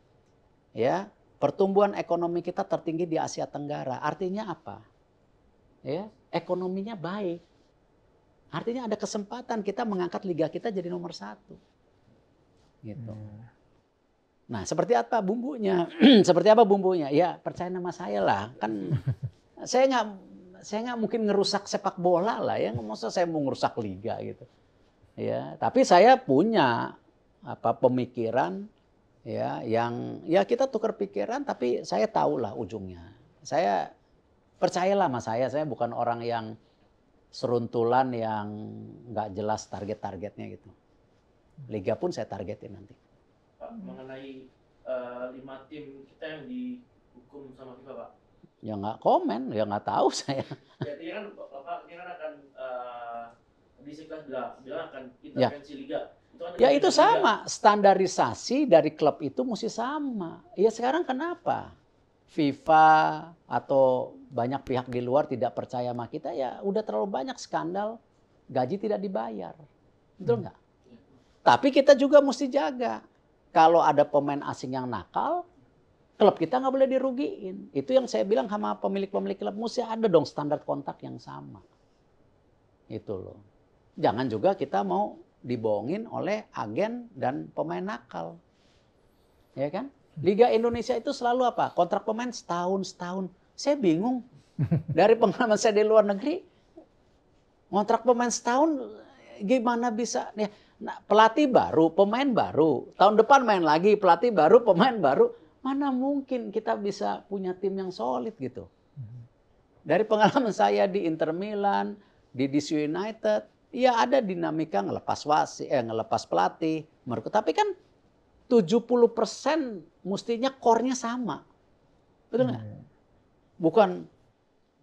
ya, pertumbuhan ekonomi kita tertinggi di Asia Tenggara. Artinya apa? Ya, ekonominya baik Artinya ada kesempatan kita mengangkat liga kita jadi nomor satu. Gitu. Hmm. Nah, seperti apa bumbunya? seperti apa bumbunya? Ya percaya nama saya lah. Kan saya nggak saya nggak mungkin ngerusak sepak bola lah ya. Masa saya mau ngerusak liga gitu. Ya, tapi saya punya apa pemikiran ya yang ya kita tukar pikiran tapi saya tahulah ujungnya. Saya percayalah sama saya, saya bukan orang yang seruntulan yang nggak jelas target-targetnya gitu. Liga pun saya targetin nanti. Pak, mengenai uh, lima tim kita yang dihukum sama kita, Pak? Ya nggak komen, ya nggak tahu saya. Jadi ya, kan Bapak ini kan akan uh, eh, disiplin kan bilang, bilang akan ya. intervensi ya. liga. Itu kan ya itu liga. sama, standarisasi dari klub itu mesti sama. Ya sekarang kenapa? FIFA atau banyak pihak di luar tidak percaya sama kita ya udah terlalu banyak skandal gaji tidak dibayar. Betul hmm. nggak? Hmm. Tapi kita juga mesti jaga. Kalau ada pemain asing yang nakal, klub kita nggak boleh dirugiin. Itu yang saya bilang sama pemilik-pemilik klub mesti ada dong standar kontak yang sama. Itu loh. Jangan juga kita mau dibohongin oleh agen dan pemain nakal. Ya kan? Liga Indonesia itu selalu apa? Kontrak pemain setahun setahun. Saya bingung. Dari pengalaman saya di luar negeri, kontrak pemain setahun gimana bisa? Ya, nah, pelatih baru, pemain baru. Tahun depan main lagi, pelatih baru, pemain baru. Mana mungkin kita bisa punya tim yang solid gitu? Dari pengalaman saya di Inter Milan, di DC United, ya ada dinamika ngelepas wasi, eh, ngelepas pelatih, merku Tapi kan 70 persen mestinya core-nya sama. Betul nggak? Hmm. Bukan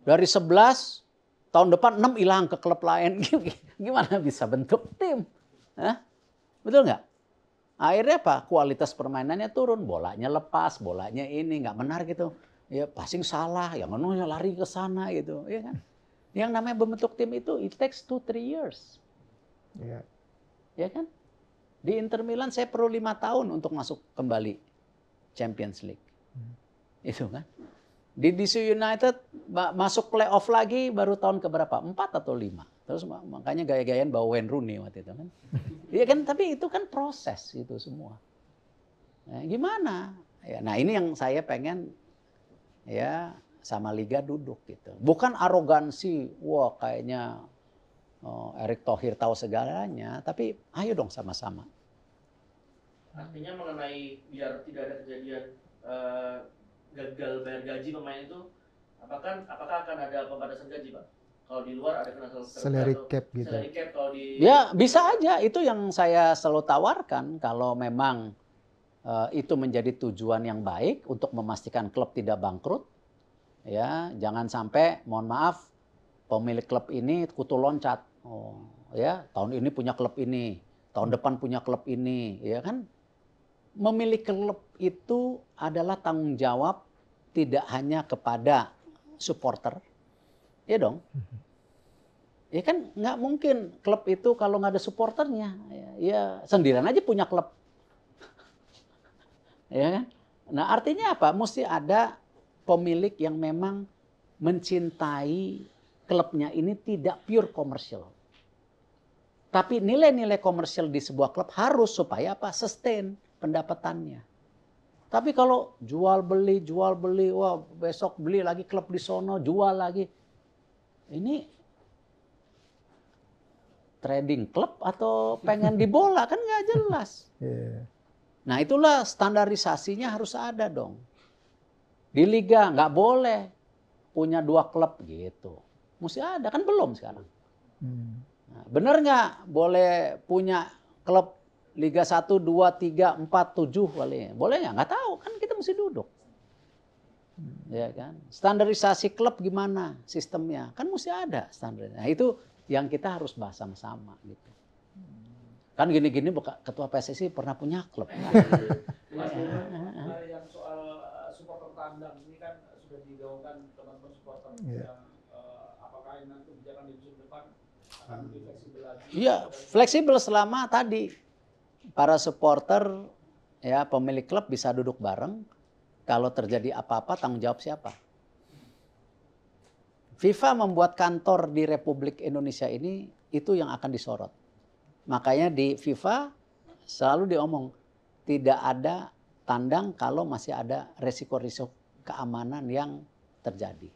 dari 11 tahun depan 6 hilang ke klub lain. Gimana bisa bentuk tim? Hah? Betul nggak? Akhirnya apa? Kualitas permainannya turun, bolanya lepas, bolanya ini nggak benar gitu. Ya passing salah, yang menunya lari ke sana gitu, ya kan? Yang namanya membentuk tim itu it takes two three years. Yeah. Ya iya kan? Di Inter Milan saya perlu lima tahun untuk masuk kembali Champions League. Hmm. Itu kan. Di DC United masuk playoff lagi baru tahun keberapa? Empat atau lima. Terus makanya gaya-gayaan bawa Wayne Rooney waktu itu kan. Iya kan, tapi itu kan proses itu semua. Nah, gimana? Ya, nah ini yang saya pengen ya sama liga duduk gitu. Bukan arogansi, wah kayaknya oh, Erick Thohir tahu segalanya, tapi ayo dong sama-sama artinya mengenai biar tidak ada kejadian uh, gagal bayar gaji pemain itu apakah apakah akan ada pembatasan gaji pak kalau di luar ada kena salary cap gitu salary cap kalau di ya bisa aja itu yang saya selalu tawarkan kalau memang uh, itu menjadi tujuan yang baik untuk memastikan klub tidak bangkrut ya jangan sampai mohon maaf pemilik klub ini kutu loncat oh ya tahun ini punya klub ini tahun depan punya klub ini ya kan memilih klub itu adalah tanggung jawab tidak hanya kepada supporter. Ya dong. Mhm. Ya kan nggak mungkin klub itu kalau nggak ada supporternya. Ya, ya sendirian aja punya klub. ya kan? Nah artinya apa? Mesti ada pemilik yang memang mencintai klubnya ini tidak pure komersial. Tapi nilai-nilai komersial di sebuah klub harus supaya apa? Sustain pendapatannya. Tapi kalau jual beli, jual beli, wah besok beli lagi klub di sono, jual lagi. Ini trading klub atau pengen di bola kan nggak jelas. Iya. Nah itulah standarisasinya harus ada dong. Di liga nggak boleh punya dua klub gitu. Mesti ada kan belum sekarang. Hmm. Nah, bener nggak boleh punya klub Liga 1, 2, 3, 4, 7 kali. Boleh nggak? Nggak tahu. Kan kita mesti duduk. Ya kan? Standarisasi klub gimana sistemnya? Kan mesti ada standar. Nah, itu yang kita harus bahas sama-sama gitu. Kan gini-gini ketua PSSI pernah punya klub. Iya. Mas iya. yang soal eh, supporter tandang ini kan sudah digaungkan teman-teman supporter yeah. yang eh, apakah nanti kebijakan di musim depan akan lebih fleksibel lagi? Iya, fleksibel selama tadi para supporter ya pemilik klub bisa duduk bareng. Kalau terjadi apa-apa tanggung jawab siapa? FIFA membuat kantor di Republik Indonesia ini itu yang akan disorot. Makanya di FIFA selalu diomong tidak ada tandang kalau masih ada resiko resiko keamanan yang terjadi.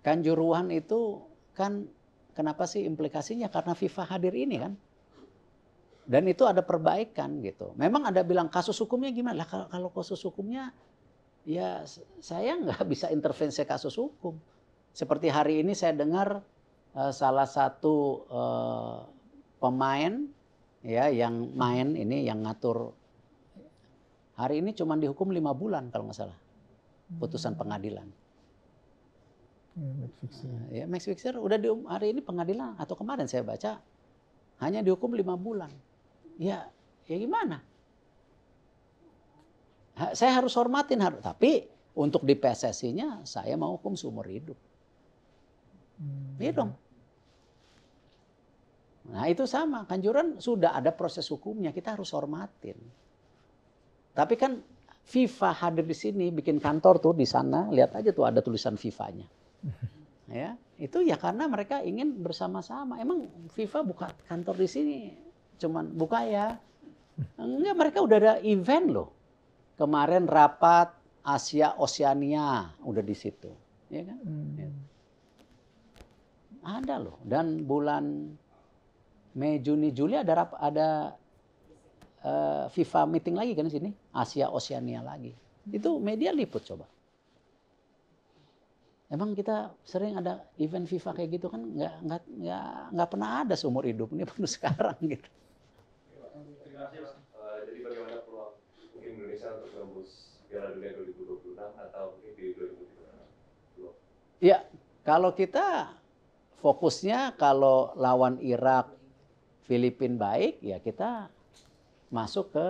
Kan juruhan itu kan kenapa sih implikasinya karena FIFA hadir ini kan? dan itu ada perbaikan gitu. Memang ada bilang kasus hukumnya gimana? Lah kalau, kasus hukumnya ya saya nggak bisa intervensi kasus hukum. Seperti hari ini saya dengar uh, salah satu uh, pemain ya yang main ini yang ngatur hari ini cuma dihukum lima bulan kalau nggak salah putusan pengadilan. Ya, Max Fixer. Eh, ya, Max Fixer udah di, hari ini pengadilan atau kemarin saya baca hanya dihukum lima bulan ya ya gimana? Saya harus hormatin harus, tapi untuk di PSSI-nya saya mau hukum seumur hidup. Hmm. Iya dong. Nah itu sama, kanjuran sudah ada proses hukumnya, kita harus hormatin. Tapi kan FIFA hadir di sini, bikin kantor tuh di sana, lihat aja tuh ada tulisan FIFA-nya. Ya, itu ya karena mereka ingin bersama-sama. Emang FIFA buka kantor di sini cuman buka ya. Enggak, mereka udah ada event loh. Kemarin rapat Asia Oceania udah di situ, ya kan? Hmm. Ya. Ada loh. Dan bulan Mei, Juni, Juli ada rap, ada uh, FIFA meeting lagi kan di sini, Asia Oceania lagi. Itu media liput coba. Emang kita sering ada event FIFA kayak gitu kan nggak nggak nggak nggak pernah ada seumur hidup ini baru sekarang gitu. Ya, kalau kita fokusnya kalau lawan Irak, Filipina baik, ya kita masuk ke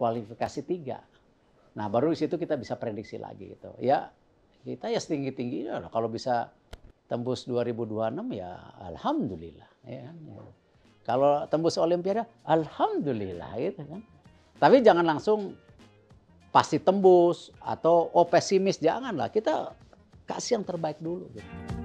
kualifikasi tiga. Nah baru di situ kita bisa prediksi lagi gitu. Ya kita ya setinggi tingginya lah. Kalau bisa tembus 2026 ya alhamdulillah. Ya, kan? ya. Kalau tembus Olimpiade, alhamdulillah gitu kan. Tapi jangan langsung pasti tembus atau oh pesimis janganlah kita kasih yang terbaik dulu gitu.